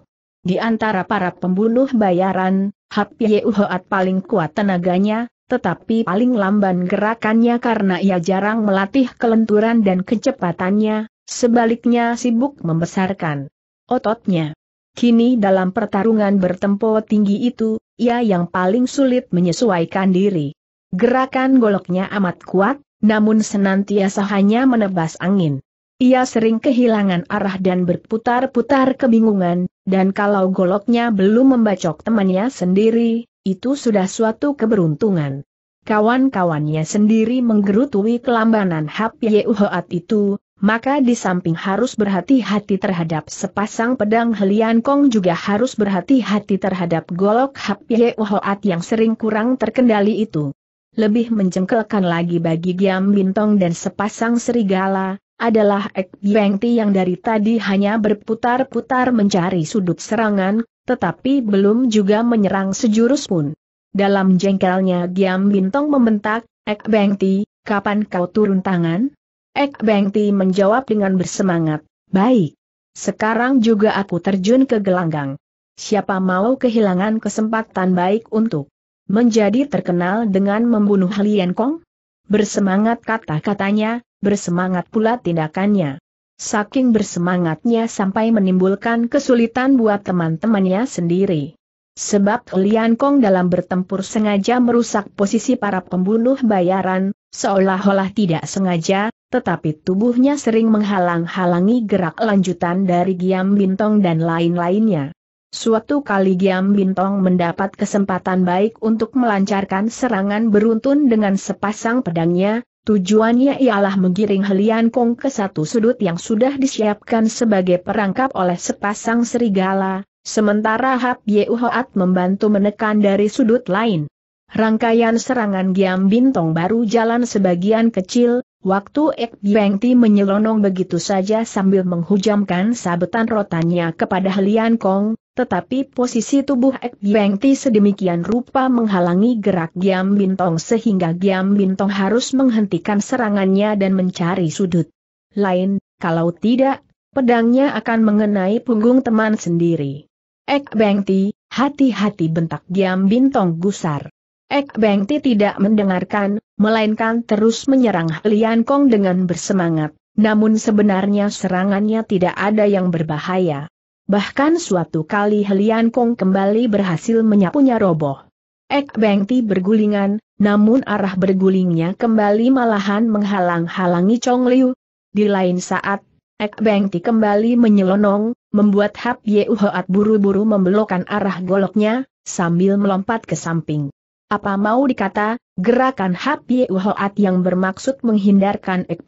Di antara para pembunuh bayaran, Hap Yehuat paling kuat tenaganya, tetapi paling lamban gerakannya karena ia jarang melatih kelenturan dan kecepatannya, sebaliknya sibuk membesarkan ototnya. Kini dalam pertarungan bertempo tinggi itu, ia yang paling sulit menyesuaikan diri. Gerakan goloknya amat kuat, namun senantiasa hanya menebas angin. Ia sering kehilangan arah dan berputar-putar kebingungan, dan kalau goloknya belum membacok temannya sendiri, itu sudah suatu keberuntungan. Kawan-kawannya sendiri menggerutui kelambanan Hap Yehoat itu, maka di samping harus berhati-hati terhadap sepasang pedang Helian Kong juga harus berhati-hati terhadap golok Hap Yehoat yang sering kurang terkendali itu. Lebih menjengkelkan lagi bagi Giam Bintong dan sepasang serigala, adalah Ek Bengti yang dari tadi hanya berputar-putar mencari sudut serangan, tetapi belum juga menyerang sejurus pun. Dalam jengkelnya Giam Bintong membentak, Ek Bengti, kapan kau turun tangan? Ek Bengti menjawab dengan bersemangat, baik. Sekarang juga aku terjun ke gelanggang. Siapa mau kehilangan kesempatan baik untuk menjadi terkenal dengan membunuh Lian Kong? Bersemangat kata-katanya, bersemangat pula tindakannya. Saking bersemangatnya sampai menimbulkan kesulitan buat teman-temannya sendiri. Sebab Lian Kong dalam bertempur sengaja merusak posisi para pembunuh bayaran, seolah-olah tidak sengaja, tetapi tubuhnya sering menghalang-halangi gerak lanjutan dari Giam Bintong dan lain-lainnya. Suatu kali Giam Bintong mendapat kesempatan baik untuk melancarkan serangan beruntun dengan sepasang pedangnya, Tujuannya ialah menggiring Helian Kong ke satu sudut yang sudah disiapkan sebagai perangkap oleh sepasang serigala, sementara Hap Ye membantu menekan dari sudut lain. Rangkaian serangan Giam Bintong baru jalan sebagian kecil, Waktu Ek Ti menyelonong begitu saja sambil menghujamkan sabetan rotannya kepada Helian Kong, tetapi posisi tubuh Ek Ti sedemikian rupa menghalangi gerak Giam Bintong sehingga Giam Bintong harus menghentikan serangannya dan mencari sudut lain, kalau tidak, pedangnya akan mengenai punggung teman sendiri. Ek Bengti, hati-hati bentak Giam Bintong gusar. Ek Beng Ti tidak mendengarkan, melainkan terus menyerang Lian Kong dengan bersemangat, namun sebenarnya serangannya tidak ada yang berbahaya. Bahkan suatu kali Lian Kong kembali berhasil menyapunya roboh. Ek Beng Ti bergulingan, namun arah bergulingnya kembali malahan menghalang-halangi Chong Liu. Di lain saat, Ek Beng Ti kembali menyelonong, membuat Hap Ye buru-buru membelokkan arah goloknya, sambil melompat ke samping. Apa mau dikata, gerakan Hapie Uhoat yang bermaksud menghindarkan Ek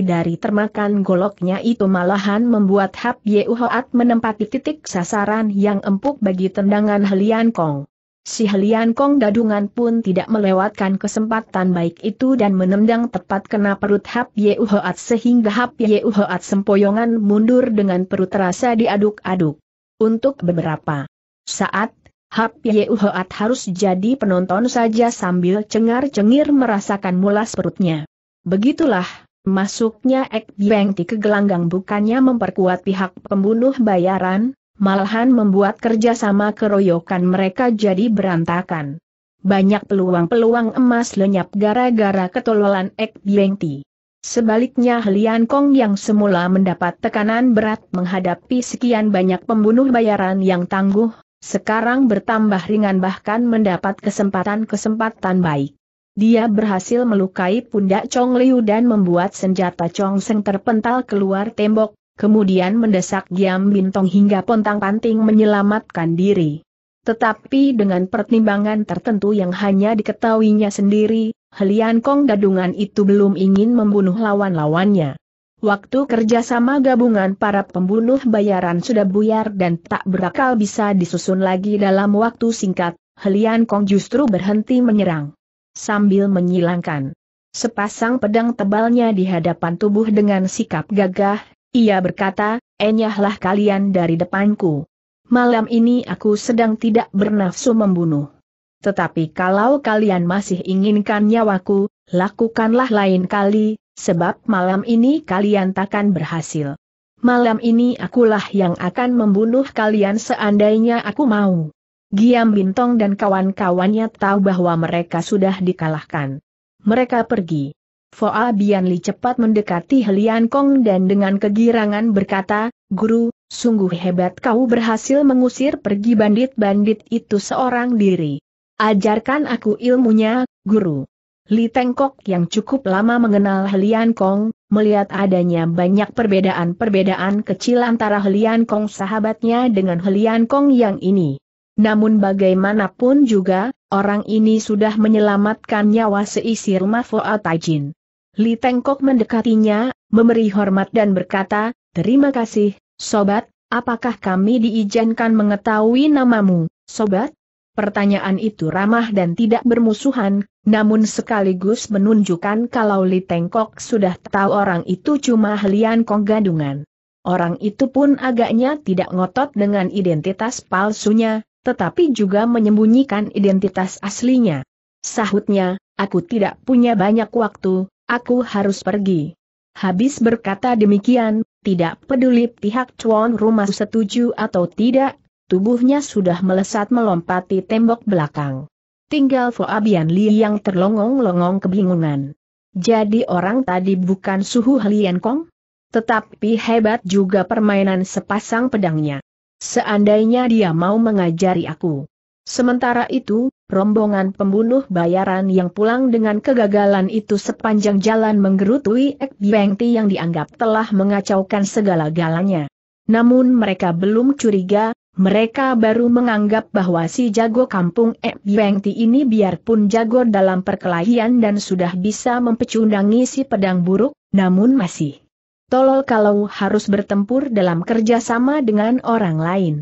dari termakan goloknya itu malahan membuat Hapie Uhoat menempati titik sasaran yang empuk bagi tendangan Helian Kong. Si Helian Kong dadungan pun tidak melewatkan kesempatan baik itu dan menendang tepat kena perut Hapie Uhoat sehingga Hapie Uhoat sempoyongan mundur dengan perut terasa diaduk-aduk. Untuk beberapa saat Hap Yehuat harus jadi penonton saja sambil cengar-cengir merasakan mulas perutnya. Begitulah, masuknya Ek Bengti ke gelanggang bukannya memperkuat pihak pembunuh bayaran, malahan membuat kerjasama keroyokan mereka jadi berantakan. Banyak peluang-peluang emas lenyap gara-gara ketololan Ek Bengti. Sebaliknya Lian Kong yang semula mendapat tekanan berat menghadapi sekian banyak pembunuh bayaran yang tangguh, sekarang bertambah ringan bahkan mendapat kesempatan-kesempatan baik. Dia berhasil melukai pundak Chong Liu dan membuat senjata Chong Seng terpental keluar tembok, kemudian mendesak Giam Bintong hingga pontang-panting menyelamatkan diri. Tetapi dengan pertimbangan tertentu yang hanya diketahuinya sendiri, Helian Kong gadungan itu belum ingin membunuh lawan-lawannya. Waktu kerjasama gabungan para pembunuh bayaran sudah buyar dan tak berakal bisa disusun lagi dalam waktu singkat, Helian Kong justru berhenti menyerang. Sambil menyilangkan sepasang pedang tebalnya di hadapan tubuh dengan sikap gagah, ia berkata, enyahlah kalian dari depanku. Malam ini aku sedang tidak bernafsu membunuh. Tetapi kalau kalian masih inginkan nyawaku, lakukanlah lain kali, sebab malam ini kalian takkan berhasil. Malam ini akulah yang akan membunuh kalian seandainya aku mau. Giam Bintong dan kawan-kawannya tahu bahwa mereka sudah dikalahkan. Mereka pergi. Foa Bianli cepat mendekati Helian Kong dan dengan kegirangan berkata, Guru, sungguh hebat kau berhasil mengusir pergi bandit-bandit itu seorang diri. Ajarkan aku ilmunya, Guru. Li Tengkok yang cukup lama mengenal Helian Kong, melihat adanya banyak perbedaan-perbedaan kecil antara Helian Kong sahabatnya dengan Helian Kong yang ini. Namun bagaimanapun juga, orang ini sudah menyelamatkan nyawa seisi rumah Fuad Tajin. Li Tengkok mendekatinya, memberi hormat dan berkata, Terima kasih, Sobat, apakah kami diizinkan mengetahui namamu, Sobat? Pertanyaan itu ramah dan tidak bermusuhan, namun sekaligus menunjukkan kalau Li Tengkok sudah tahu orang itu cuma Lian kong gadungan. Orang itu pun agaknya tidak ngotot dengan identitas palsunya, tetapi juga menyembunyikan identitas aslinya. Sahutnya, aku tidak punya banyak waktu, aku harus pergi. Habis berkata demikian, tidak peduli pihak tuan rumah setuju atau tidak, tubuhnya sudah melesat melompati tembok belakang. Tinggal Foabian Li yang terlongong-longong kebingungan. Jadi orang tadi bukan suhu Lian Kong? Tetapi hebat juga permainan sepasang pedangnya. Seandainya dia mau mengajari aku. Sementara itu, rombongan pembunuh bayaran yang pulang dengan kegagalan itu sepanjang jalan menggerutui Ek Bengti yang dianggap telah mengacaukan segala galanya. Namun mereka belum curiga, mereka baru menganggap bahwa si jago kampung Bengti ini biarpun jago dalam perkelahian dan sudah bisa mempecundangi si pedang buruk, namun masih tolol kalau harus bertempur dalam kerjasama dengan orang lain.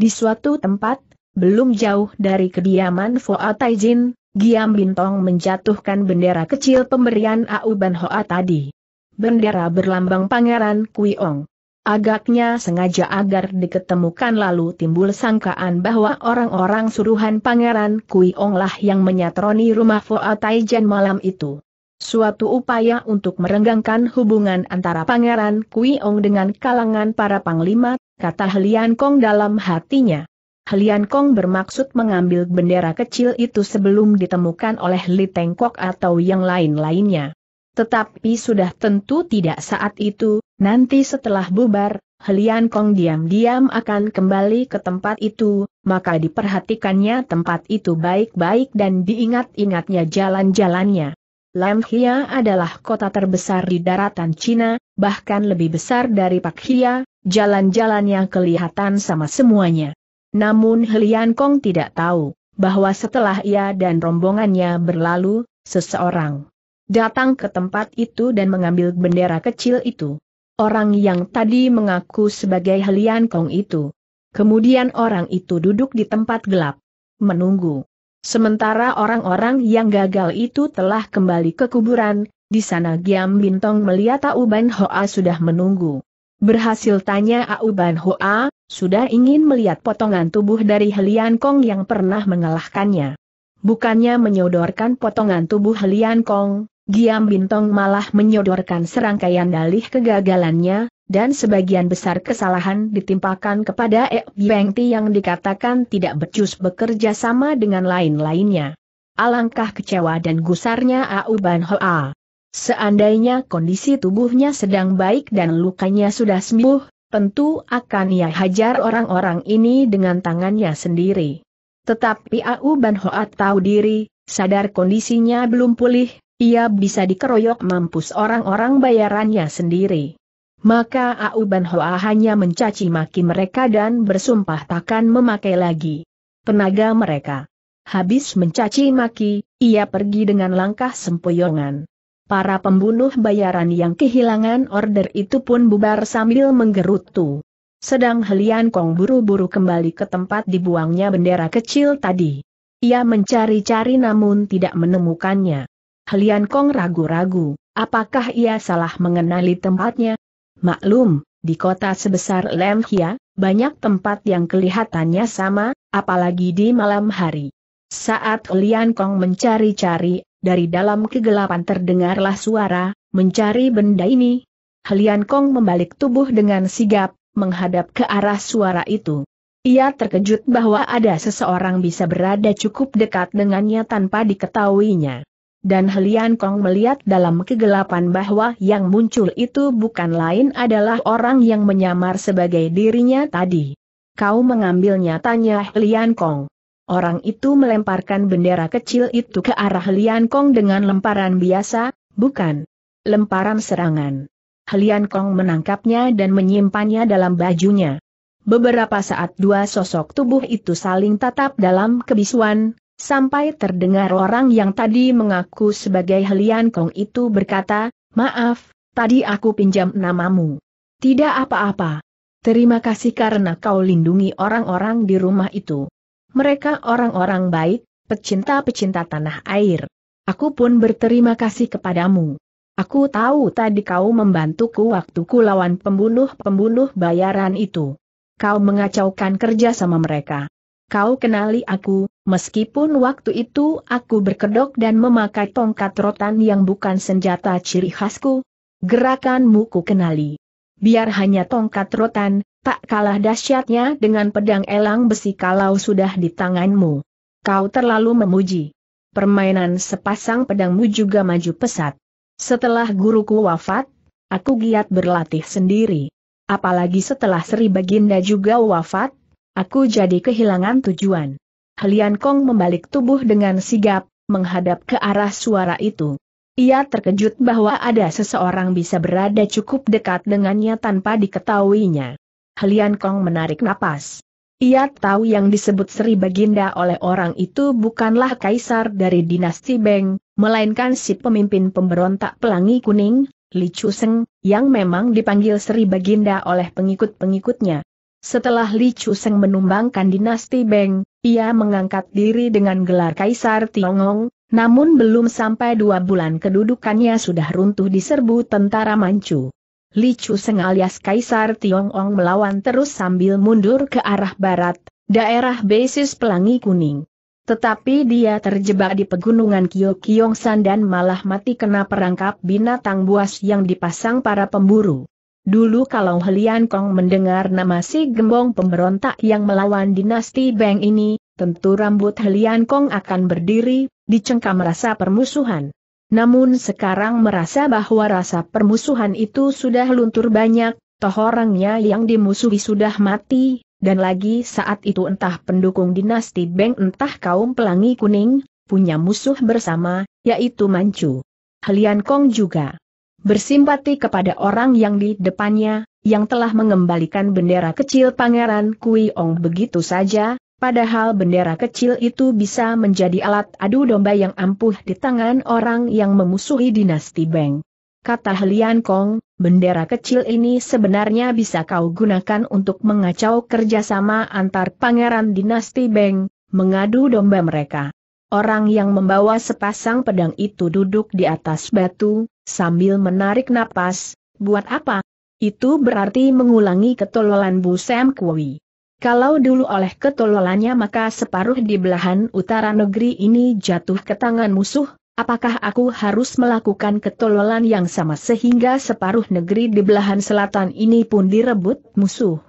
Di suatu tempat, belum jauh dari kediaman Fuad Taijin, Giam Bintong menjatuhkan bendera kecil pemberian Auban Hoa tadi. Bendera berlambang Pangeran Kui Ong. Agaknya sengaja agar diketemukan lalu timbul sangkaan bahwa orang-orang suruhan Pangeran Kui Ong lah yang menyatroni rumah Foa Taijan malam itu. Suatu upaya untuk merenggangkan hubungan antara Pangeran Kui Ong dengan kalangan para panglima, kata Helian Kong dalam hatinya. Helian Kong bermaksud mengambil bendera kecil itu sebelum ditemukan oleh Li Tengkok atau yang lain-lainnya. Tetapi sudah tentu tidak saat itu, Nanti setelah bubar, Helian Kong diam-diam akan kembali ke tempat itu, maka diperhatikannya tempat itu baik-baik dan diingat-ingatnya jalan-jalannya. Lamhia adalah kota terbesar di daratan Cina, bahkan lebih besar dari Pak jalan-jalan jalannya kelihatan sama semuanya. Namun Helian Kong tidak tahu bahwa setelah ia dan rombongannya berlalu, seseorang datang ke tempat itu dan mengambil bendera kecil itu orang yang tadi mengaku sebagai Helian Kong itu. Kemudian orang itu duduk di tempat gelap, menunggu. Sementara orang-orang yang gagal itu telah kembali ke kuburan, di sana Giam Bintong melihat Auban Hoa sudah menunggu. Berhasil tanya Auban Hoa, sudah ingin melihat potongan tubuh dari Helian Kong yang pernah mengalahkannya. Bukannya menyodorkan potongan tubuh Helian Kong, Giam Bintong malah menyodorkan serangkaian dalih kegagalannya, dan sebagian besar kesalahan ditimpakan kepada Ek Ti yang dikatakan tidak becus bekerja sama dengan lain-lainnya. Alangkah kecewa dan gusarnya Au Ban Hoa. Seandainya kondisi tubuhnya sedang baik dan lukanya sudah sembuh, tentu akan ia hajar orang-orang ini dengan tangannya sendiri. Tetapi Au Ban Hoa tahu diri, sadar kondisinya belum pulih, ia bisa dikeroyok mampus orang-orang bayarannya sendiri. Maka Auban Hoa hanya mencaci maki mereka dan bersumpah takkan memakai lagi tenaga mereka. Habis mencaci maki, ia pergi dengan langkah sempoyongan. Para pembunuh bayaran yang kehilangan order itu pun bubar sambil menggerutu. Sedang Helian Kong buru-buru kembali ke tempat dibuangnya bendera kecil tadi. Ia mencari-cari namun tidak menemukannya. Helian Kong ragu-ragu, apakah ia salah mengenali tempatnya? Maklum, di kota sebesar Lemhia, banyak tempat yang kelihatannya sama, apalagi di malam hari. Saat Helian Kong mencari-cari, dari dalam kegelapan terdengarlah suara, mencari benda ini. Helian Kong membalik tubuh dengan sigap, menghadap ke arah suara itu. Ia terkejut bahwa ada seseorang bisa berada cukup dekat dengannya tanpa diketahuinya. Dan Helian Kong melihat dalam kegelapan bahwa yang muncul itu bukan lain adalah orang yang menyamar sebagai dirinya tadi. Kau mengambilnya tanya Helian Kong. Orang itu melemparkan bendera kecil itu ke arah Helian Kong dengan lemparan biasa, bukan lemparan serangan. Helian Kong menangkapnya dan menyimpannya dalam bajunya. Beberapa saat dua sosok tubuh itu saling tatap dalam kebisuan, Sampai terdengar orang yang tadi mengaku sebagai Helian Kong itu berkata, maaf, tadi aku pinjam namamu. Tidak apa-apa. Terima kasih karena kau lindungi orang-orang di rumah itu. Mereka orang-orang baik, pecinta-pecinta tanah air. Aku pun berterima kasih kepadamu. Aku tahu tadi kau membantuku waktu ku lawan pembunuh-pembunuh bayaran itu. Kau mengacaukan kerja sama mereka. Kau kenali aku, Meskipun waktu itu aku berkedok dan memakai tongkat rotan yang bukan senjata ciri khasku, gerakanmu ku kenali. Biar hanya tongkat rotan, tak kalah dahsyatnya dengan pedang elang besi kalau sudah di tanganmu. Kau terlalu memuji. Permainan sepasang pedangmu juga maju pesat. Setelah guruku wafat, aku giat berlatih sendiri. Apalagi setelah Sri Baginda juga wafat, aku jadi kehilangan tujuan. Halian Kong membalik tubuh dengan sigap, menghadap ke arah suara itu. Ia terkejut bahwa ada seseorang bisa berada cukup dekat dengannya tanpa diketahuinya. Halian Kong menarik napas. Ia tahu yang disebut Sri Baginda oleh orang itu bukanlah kaisar dari dinasti Beng, melainkan si pemimpin pemberontak pelangi kuning, Li Chu Seng, yang memang dipanggil Sri Baginda oleh pengikut-pengikutnya. Setelah Li Seng menumbangkan dinasti Beng, ia mengangkat diri dengan gelar Kaisar Tiongong, namun belum sampai dua bulan kedudukannya sudah runtuh diserbu tentara Manchu. Li Seng alias Kaisar Tiongong melawan terus sambil mundur ke arah barat, daerah basis Pelangi Kuning. Tetapi dia terjebak di pegunungan Kyokyongsan dan malah mati kena perangkap binatang buas yang dipasang para pemburu. Dulu kalau Helian Kong mendengar nama si gembong pemberontak yang melawan dinasti Beng ini, tentu rambut Helian Kong akan berdiri, dicengkam rasa permusuhan. Namun sekarang merasa bahwa rasa permusuhan itu sudah luntur banyak, toh orangnya yang dimusuhi sudah mati, dan lagi saat itu entah pendukung dinasti Beng entah kaum pelangi kuning, punya musuh bersama, yaitu Manchu. Helian Kong juga bersimpati kepada orang yang di depannya, yang telah mengembalikan bendera kecil Pangeran Kui Ong begitu saja, Padahal bendera kecil itu bisa menjadi alat adu domba yang ampuh di tangan orang yang memusuhi dinasti Beng. Kata Helian Kong, bendera kecil ini sebenarnya bisa kau gunakan untuk mengacau kerjasama antar pangeran dinasti Beng, mengadu domba mereka. Orang yang membawa sepasang pedang itu duduk di atas batu, sambil menarik napas, buat apa? Itu berarti mengulangi ketololan Bu Sam Kui. Kalau dulu oleh ketololannya maka separuh di belahan utara negeri ini jatuh ke tangan musuh, apakah aku harus melakukan ketololan yang sama sehingga separuh negeri di belahan selatan ini pun direbut musuh?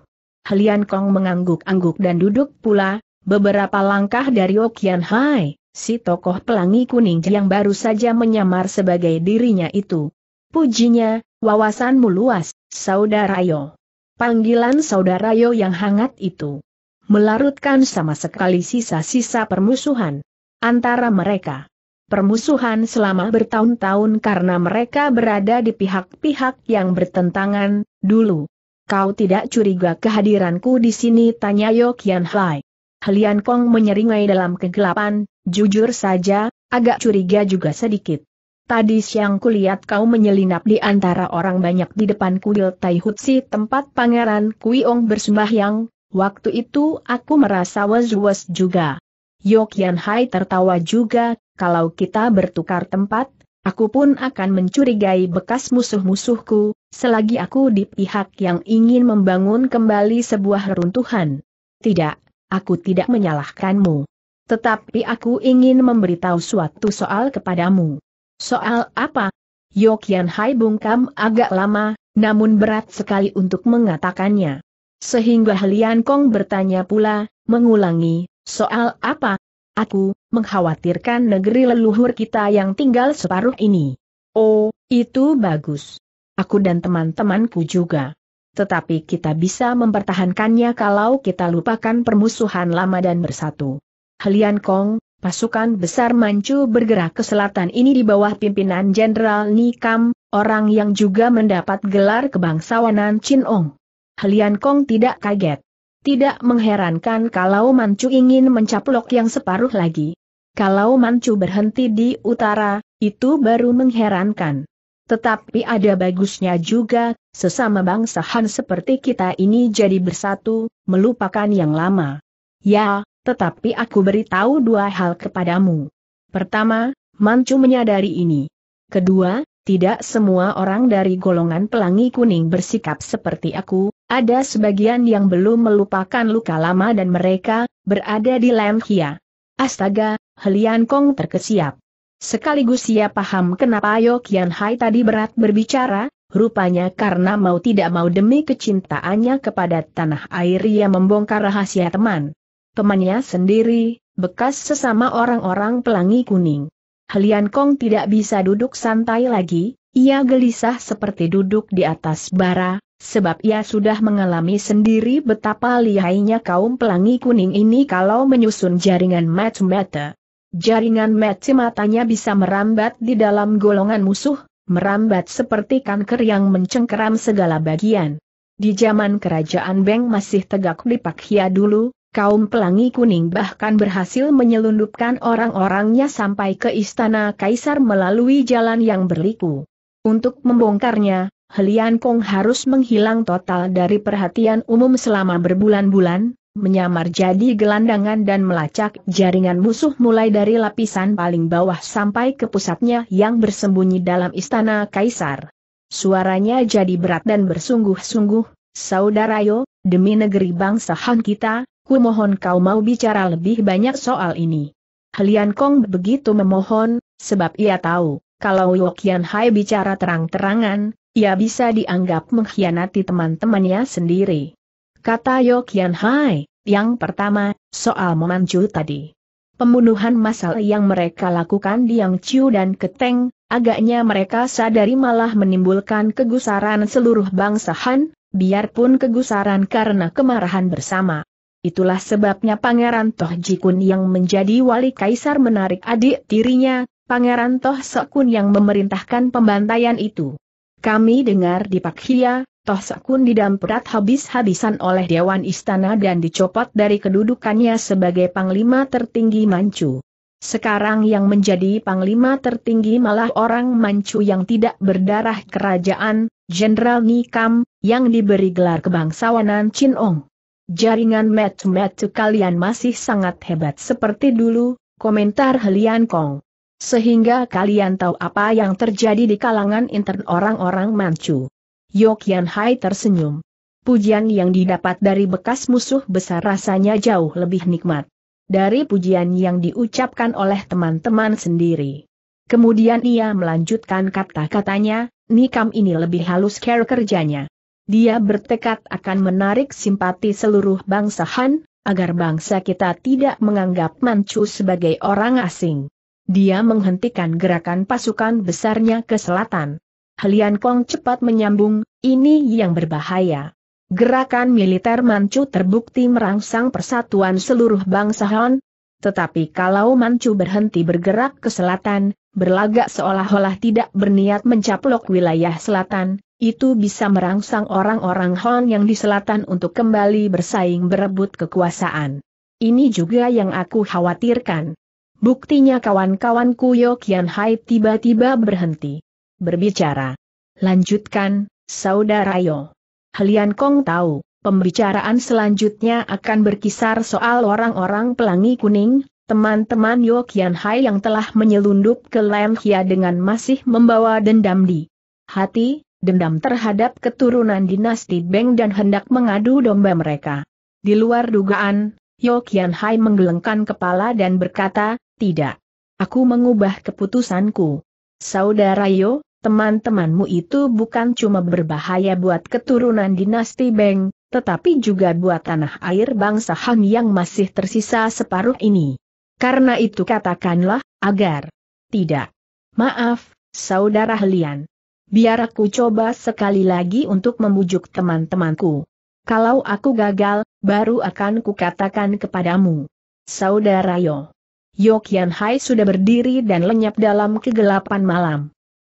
Helian Kong mengangguk-angguk dan duduk pula, beberapa langkah dari Okian Hai si tokoh pelangi kuning yang baru saja menyamar sebagai dirinya itu. Pujinya, wawasanmu luas, saudara Yo. Panggilan saudara Yo yang hangat itu. Melarutkan sama sekali sisa-sisa permusuhan. Antara mereka. Permusuhan selama bertahun-tahun karena mereka berada di pihak-pihak yang bertentangan, dulu. Kau tidak curiga kehadiranku di sini tanya Yo Kian Hai. Helian Kong menyeringai dalam kegelapan, Jujur saja, agak curiga juga sedikit. Tadi siang kulihat kau menyelinap di antara orang banyak di depan kuil Taihutsi tempat pangeran Kuiong bersembahyang, waktu itu aku merasa was-was juga. Yokian Hai tertawa juga, kalau kita bertukar tempat, aku pun akan mencurigai bekas musuh-musuhku, selagi aku di pihak yang ingin membangun kembali sebuah reruntuhan. Tidak, aku tidak menyalahkanmu. Tetapi aku ingin memberitahu suatu soal kepadamu. Soal apa? Yokian Hai bungkam agak lama, namun berat sekali untuk mengatakannya. Sehingga Lian Kong bertanya pula, mengulangi, soal apa? Aku, mengkhawatirkan negeri leluhur kita yang tinggal separuh ini. Oh, itu bagus. Aku dan teman-temanku juga. Tetapi kita bisa mempertahankannya kalau kita lupakan permusuhan lama dan bersatu. Helian Kong, pasukan besar Manchu bergerak ke selatan ini di bawah pimpinan Jenderal Nikam, orang yang juga mendapat gelar kebangsawanan Chin Ong. Helian Kong tidak kaget. Tidak mengherankan kalau Manchu ingin mencaplok yang separuh lagi. Kalau Manchu berhenti di utara, itu baru mengherankan. Tetapi ada bagusnya juga, sesama bangsa Han seperti kita ini jadi bersatu, melupakan yang lama. Ya, tetapi aku beritahu dua hal kepadamu. Pertama, Mancu menyadari ini. Kedua, tidak semua orang dari golongan pelangi kuning bersikap seperti aku, ada sebagian yang belum melupakan luka lama dan mereka, berada di Lemhia. Astaga, Helian Kong terkesiap. Sekaligus ia paham kenapa Yokian Hai tadi berat berbicara, rupanya karena mau tidak mau demi kecintaannya kepada tanah air ia membongkar rahasia teman temannya sendiri, bekas sesama orang-orang pelangi kuning. Helian Kong tidak bisa duduk santai lagi, ia gelisah seperti duduk di atas bara, sebab ia sudah mengalami sendiri betapa lihainya kaum pelangi kuning ini kalau menyusun jaringan match mata Jaringan match matanya bisa merambat di dalam golongan musuh, merambat seperti kanker yang mencengkeram segala bagian. Di zaman kerajaan Beng masih tegak di Pakhia dulu, kaum pelangi kuning bahkan berhasil menyelundupkan orang-orangnya sampai ke istana kaisar melalui jalan yang berliku. Untuk membongkarnya, Helian Kong harus menghilang total dari perhatian umum selama berbulan-bulan, menyamar jadi gelandangan dan melacak jaringan musuh mulai dari lapisan paling bawah sampai ke pusatnya yang bersembunyi dalam istana kaisar. Suaranya jadi berat dan bersungguh-sungguh, Saudara Yo, demi negeri bangsa Han kita, ku mohon kau mau bicara lebih banyak soal ini. Helian Kong begitu memohon, sebab ia tahu, kalau Yokian Hai bicara terang-terangan, ia bisa dianggap mengkhianati teman-temannya sendiri. Kata Yokian Hai, yang pertama, soal memanju tadi. Pembunuhan massal yang mereka lakukan di Yang Chiu dan Keteng, agaknya mereka sadari malah menimbulkan kegusaran seluruh bangsa Han, biarpun kegusaran karena kemarahan bersama, Itulah sebabnya Pangeran Toh Jikun yang menjadi wali kaisar menarik adik tirinya, Pangeran Toh Sekun yang memerintahkan pembantaian itu. Kami dengar di Pak Hia, Toh Sekun didamprat habis-habisan oleh Dewan Istana dan dicopot dari kedudukannya sebagai Panglima Tertinggi Manchu. Sekarang yang menjadi Panglima Tertinggi malah orang Manchu yang tidak berdarah kerajaan, Jenderal Nikam, yang diberi gelar kebangsawanan Chin Ong. Jaringan metu-metu kalian masih sangat hebat seperti dulu, komentar Helian Kong. Sehingga kalian tahu apa yang terjadi di kalangan intern orang-orang Manchu. Yokian Hai tersenyum. Pujian yang didapat dari bekas musuh besar rasanya jauh lebih nikmat. Dari pujian yang diucapkan oleh teman-teman sendiri. Kemudian ia melanjutkan kata-katanya, nikam ini lebih halus care kerjanya. Dia bertekad akan menarik simpati seluruh bangsa Han, agar bangsa kita tidak menganggap Manchu sebagai orang asing. Dia menghentikan gerakan pasukan besarnya ke selatan. Helian Kong cepat menyambung, ini yang berbahaya. Gerakan militer Manchu terbukti merangsang persatuan seluruh bangsa Han, tetapi kalau Manchu berhenti bergerak ke selatan, berlagak seolah-olah tidak berniat mencaplok wilayah selatan, itu bisa merangsang orang-orang Hon yang di selatan untuk kembali bersaing berebut kekuasaan. Ini juga yang aku khawatirkan. Buktinya kawan-kawanku Yokian Hai tiba-tiba berhenti. Berbicara. Lanjutkan, Saudara Yo. Helian Kong tahu, pembicaraan selanjutnya akan berkisar soal orang-orang pelangi kuning, teman-teman Yokian Hai yang telah menyelundup ke Lem Hia dengan masih membawa dendam di hati, dendam terhadap keturunan dinasti Beng dan hendak mengadu domba mereka. Di luar dugaan, Yokian Hai menggelengkan kepala dan berkata, tidak. Aku mengubah keputusanku. Saudara Yo, teman-temanmu itu bukan cuma berbahaya buat keturunan dinasti Beng, tetapi juga buat tanah air bangsa Han yang masih tersisa separuh ini. Karena itu katakanlah, agar. Tidak. Maaf, Saudara Helian. Biar aku coba sekali lagi untuk membujuk teman-temanku. Kalau aku gagal, baru akan kukatakan kepadamu. Saudara Yo. Yo Hai sudah berdiri dan lenyap dalam kegelapan malam.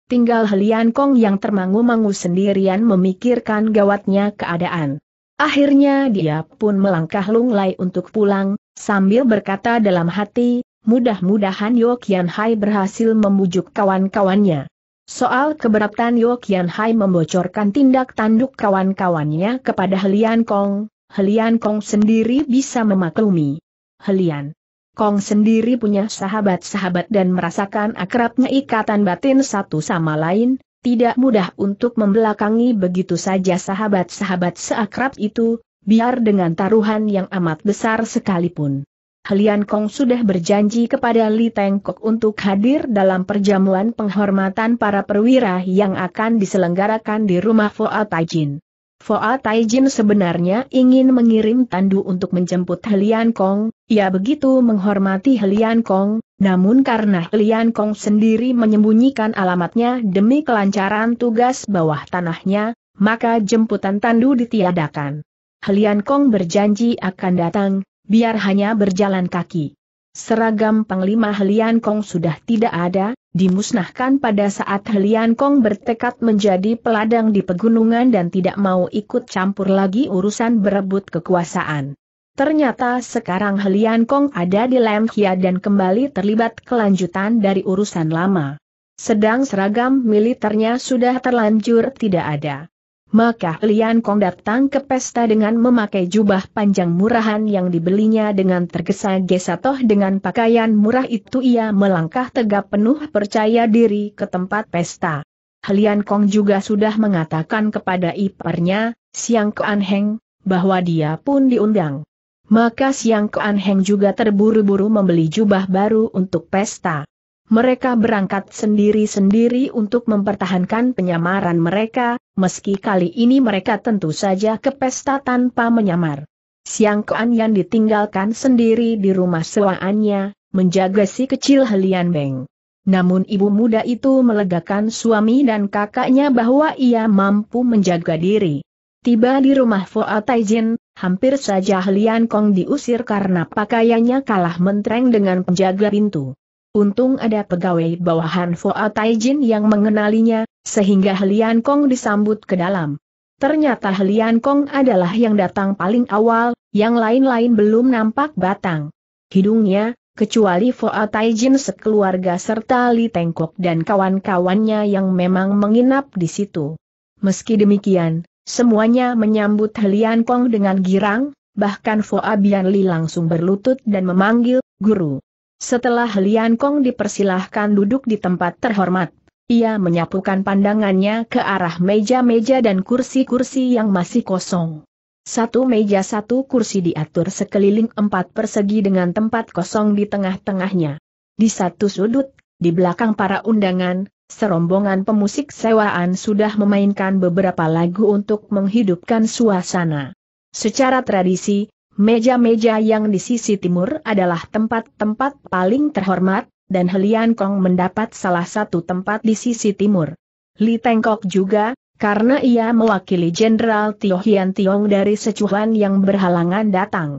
Tinggal Helian Kong yang termangu-mangu sendirian memikirkan gawatnya keadaan. Akhirnya dia pun melangkah lunglai untuk pulang, sambil berkata dalam hati, mudah-mudahan Yo Kian Hai berhasil membujuk kawan-kawannya. Soal keberatan Yo Kian Hai membocorkan tindak tanduk kawan-kawannya kepada Helian Kong, Helian Kong sendiri bisa memaklumi. Helian Kong sendiri punya sahabat-sahabat dan merasakan akrabnya ikatan batin satu sama lain, tidak mudah untuk membelakangi begitu saja sahabat-sahabat seakrab itu, biar dengan taruhan yang amat besar sekalipun. Helian Kong sudah berjanji kepada Li Tengkok untuk hadir dalam perjamuan penghormatan para perwira yang akan diselenggarakan di rumah Foa Taijin. Foa Taijin sebenarnya ingin mengirim tandu untuk menjemput Helian Kong, ia begitu menghormati Helian Kong, namun karena Helian Kong sendiri menyembunyikan alamatnya demi kelancaran tugas bawah tanahnya, maka jemputan tandu ditiadakan. Helian Kong berjanji akan datang, biar hanya berjalan kaki. Seragam Panglima Helian Kong sudah tidak ada, dimusnahkan pada saat Helian Kong bertekad menjadi peladang di pegunungan dan tidak mau ikut campur lagi urusan berebut kekuasaan. Ternyata sekarang Helian Kong ada di Lemhia dan kembali terlibat kelanjutan dari urusan lama. Sedang seragam militernya sudah terlanjur tidak ada maka Lian Kong datang ke pesta dengan memakai jubah panjang murahan yang dibelinya dengan tergesa-gesa toh dengan pakaian murah itu ia melangkah tegap penuh percaya diri ke tempat pesta. Lian Kong juga sudah mengatakan kepada iparnya, Siang Kuan Heng, bahwa dia pun diundang. Maka Siang Kuan Heng juga terburu-buru membeli jubah baru untuk pesta mereka berangkat sendiri-sendiri untuk mempertahankan penyamaran mereka, meski kali ini mereka tentu saja ke pesta tanpa menyamar. Siang Kuan yang ditinggalkan sendiri di rumah sewaannya, menjaga si kecil Helian Beng. Namun ibu muda itu melegakan suami dan kakaknya bahwa ia mampu menjaga diri. Tiba di rumah Foa Taijin, hampir saja Helian Kong diusir karena pakaiannya kalah mentreng dengan penjaga pintu. Untung ada pegawai bawahan Foa Taijin yang mengenalinya, sehingga Helian Kong disambut ke dalam. Ternyata Helian Kong adalah yang datang paling awal, yang lain-lain belum nampak batang. Hidungnya, kecuali Foa Taijin sekeluarga serta Li Tengkok dan kawan-kawannya yang memang menginap di situ. Meski demikian, semuanya menyambut Helian Kong dengan girang, bahkan Foa Bian Li langsung berlutut dan memanggil, Guru. Setelah Lian Kong dipersilahkan duduk di tempat terhormat, ia menyapukan pandangannya ke arah meja-meja dan kursi-kursi yang masih kosong. Satu meja satu kursi diatur sekeliling empat persegi dengan tempat kosong di tengah-tengahnya. Di satu sudut, di belakang para undangan, serombongan pemusik sewaan sudah memainkan beberapa lagu untuk menghidupkan suasana. Secara tradisi, Meja-meja yang di sisi timur adalah tempat-tempat paling terhormat, dan Helian Kong mendapat salah satu tempat di sisi timur. Li Tengkok juga, karena ia mewakili Jenderal Tio Hian Tiong dari secuhan yang berhalangan datang.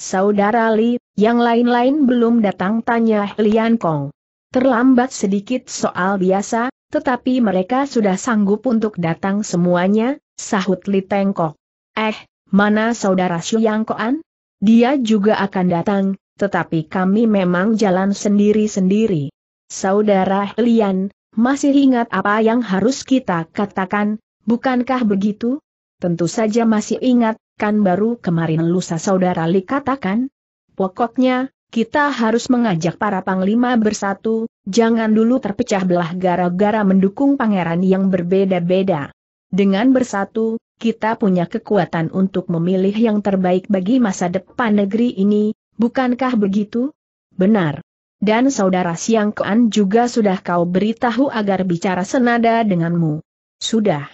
Saudara Li, yang lain-lain belum datang tanya Helian Kong. Terlambat sedikit soal biasa, tetapi mereka sudah sanggup untuk datang semuanya, sahut Li Tengkok. Eh, Mana saudara Yang Koan? Dia juga akan datang, tetapi kami memang jalan sendiri-sendiri. Saudara Helian, masih ingat apa yang harus kita katakan, bukankah begitu? Tentu saja masih ingat, kan baru kemarin lusa saudara Li katakan. Pokoknya, kita harus mengajak para panglima bersatu, jangan dulu terpecah belah gara-gara mendukung pangeran yang berbeda-beda. Dengan bersatu, kita punya kekuatan untuk memilih yang terbaik bagi masa depan negeri ini, bukankah begitu? Benar. Dan saudara Siang Kuan juga sudah kau beritahu agar bicara senada denganmu. Sudah.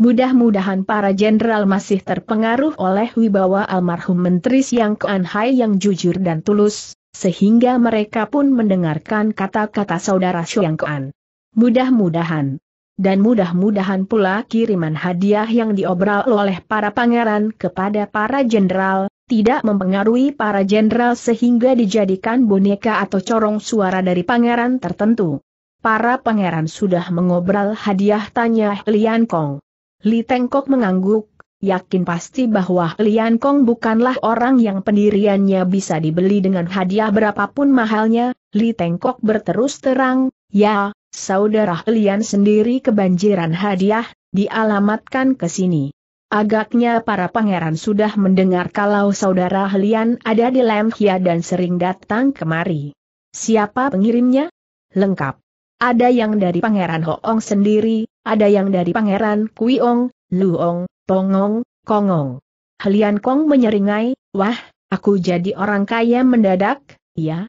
Mudah-mudahan para jenderal masih terpengaruh oleh wibawa almarhum Menteri Siang Kuan Hai yang jujur dan tulus, sehingga mereka pun mendengarkan kata-kata saudara Siang Kuan. Mudah-mudahan dan mudah-mudahan pula kiriman hadiah yang diobral oleh para pangeran kepada para jenderal, tidak mempengaruhi para jenderal sehingga dijadikan boneka atau corong suara dari pangeran tertentu. Para pangeran sudah mengobral hadiah tanya Lian Kong. Li Tengkok mengangguk, yakin pasti bahwa Lian Kong bukanlah orang yang pendiriannya bisa dibeli dengan hadiah berapapun mahalnya, Li Tengkok berterus terang, ya, saudara Helian sendiri kebanjiran hadiah, dialamatkan ke sini. Agaknya para pangeran sudah mendengar kalau saudara Helian ada di Lemhia dan sering datang kemari. Siapa pengirimnya? Lengkap. Ada yang dari Pangeran Hoong sendiri, ada yang dari Pangeran Kuiong, Luong, Tongong, Kongong. Helian Kong menyeringai, wah, aku jadi orang kaya mendadak, ya,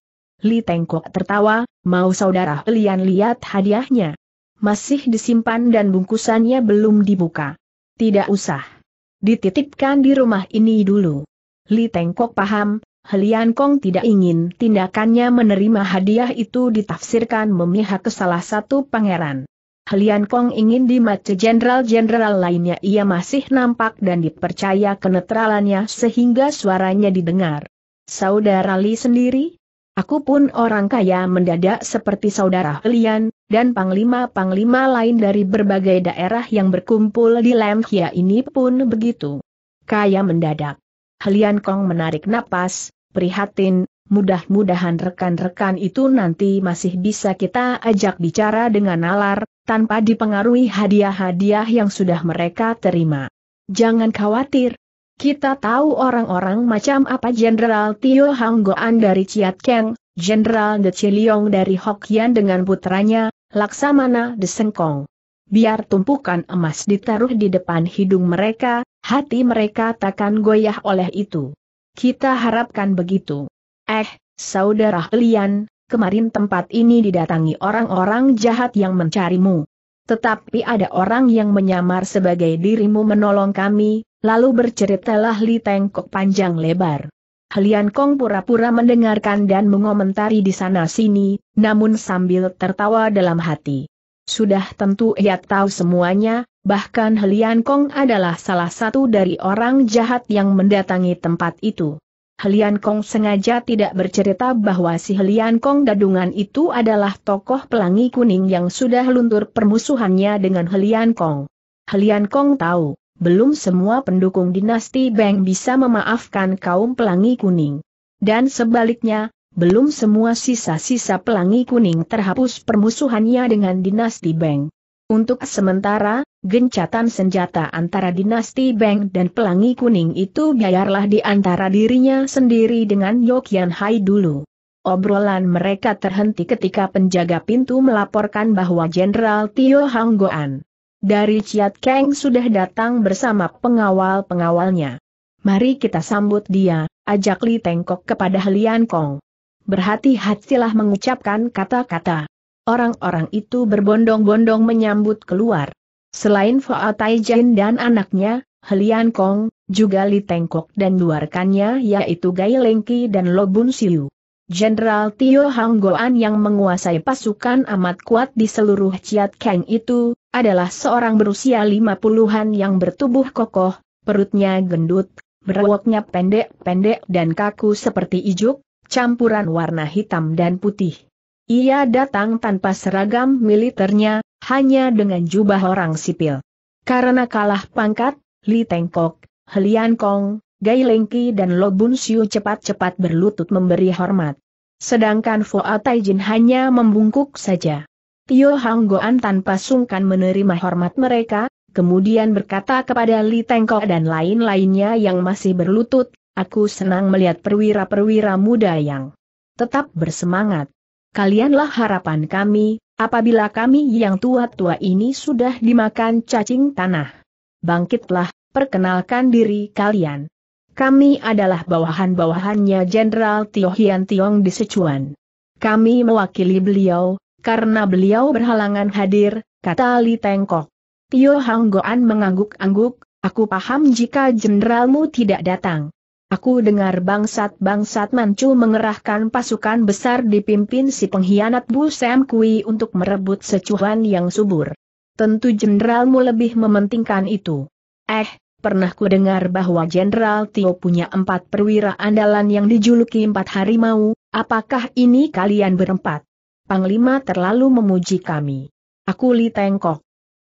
Li Tengkok tertawa, mau saudara Lian lihat hadiahnya. Masih disimpan dan bungkusannya belum dibuka. Tidak usah. Dititipkan di rumah ini dulu. Li Tengkok paham, Helian Kong tidak ingin tindakannya menerima hadiah itu ditafsirkan memihak ke salah satu pangeran. Helian Kong ingin di mata jenderal-jenderal lainnya ia masih nampak dan dipercaya kenetralannya sehingga suaranya didengar. Saudara Li sendiri, Aku pun orang kaya mendadak seperti saudara Lian, dan panglima-panglima lain dari berbagai daerah yang berkumpul di Lemhia ini pun begitu. Kaya mendadak. Helian Kong menarik napas, prihatin, mudah-mudahan rekan-rekan itu nanti masih bisa kita ajak bicara dengan nalar, tanpa dipengaruhi hadiah-hadiah yang sudah mereka terima. Jangan khawatir, kita tahu orang-orang macam apa Jenderal Tio Hanggoan dari Chiat Keng, Jenderal De Chiliong dari Hokkien dengan putranya, Laksamana De Sengkong. Biar tumpukan emas ditaruh di depan hidung mereka, hati mereka takkan goyah oleh itu. Kita harapkan begitu. Eh, saudara Lian, kemarin tempat ini didatangi orang-orang jahat yang mencarimu. Tetapi ada orang yang menyamar sebagai dirimu menolong kami, lalu berceritalah Li Tengkok panjang lebar. Helian Kong pura-pura mendengarkan dan mengomentari di sana-sini, namun sambil tertawa dalam hati. Sudah tentu ia tahu semuanya, bahkan Helian Kong adalah salah satu dari orang jahat yang mendatangi tempat itu. Helian Kong sengaja tidak bercerita bahwa si Helian Kong Dadungan itu adalah tokoh pelangi kuning yang sudah luntur permusuhannya dengan Helian Kong. Helian Kong tahu, belum semua pendukung dinasti Beng bisa memaafkan kaum pelangi kuning. Dan sebaliknya, belum semua sisa-sisa pelangi kuning terhapus permusuhannya dengan dinasti Beng. Untuk sementara, Gencatan senjata antara dinasti Beng dan Pelangi Kuning itu biarlah di antara dirinya sendiri dengan Yokian Hai dulu. Obrolan mereka terhenti ketika penjaga pintu melaporkan bahwa Jenderal Tio Goan dari Ciat Kang sudah datang bersama pengawal-pengawalnya. Mari kita sambut dia, ajak Li Tengkok kepada Lian Kong. Berhati-hatilah mengucapkan kata-kata. Orang-orang itu berbondong-bondong menyambut keluar. Selain Fa Taijin dan anaknya, Helian Kong, juga Li Tengkok dan dua rekannya yaitu Gai Lengki dan Lobun Siu. Jenderal Tio Hang Goan yang menguasai pasukan amat kuat di seluruh Chiat Kang itu, adalah seorang berusia lima puluhan yang bertubuh kokoh, perutnya gendut, berwoknya pendek-pendek dan kaku seperti ijuk, campuran warna hitam dan putih. Ia datang tanpa seragam militernya, hanya dengan jubah orang sipil. Karena kalah pangkat, Li Tengkok, Helian Kong, Gai Lengki dan Lobun Siu cepat-cepat berlutut memberi hormat. Sedangkan Foa Taijin hanya membungkuk saja. Tio Hang Goan tanpa sungkan menerima hormat mereka, kemudian berkata kepada Li Tengkok dan lain-lainnya yang masih berlutut, aku senang melihat perwira-perwira muda yang tetap bersemangat. Kalianlah harapan kami, Apabila kami yang tua-tua ini sudah dimakan cacing tanah. Bangkitlah, perkenalkan diri kalian. Kami adalah bawahan-bawahannya Jenderal Tio Hian Tiong di Sichuan. Kami mewakili beliau, karena beliau berhalangan hadir, kata Li Tengkok. Tio Hanggoan mengangguk-angguk, aku paham jika jenderalmu tidak datang. Aku dengar bangsat-bangsat Manchu mengerahkan pasukan besar dipimpin si pengkhianat Bu Sam Kui untuk merebut secuhan yang subur. Tentu jenderalmu lebih mementingkan itu. Eh, pernah ku dengar bahwa Jenderal Tio punya empat perwira andalan yang dijuluki empat harimau, apakah ini kalian berempat? Panglima terlalu memuji kami. Aku Li Tengkok.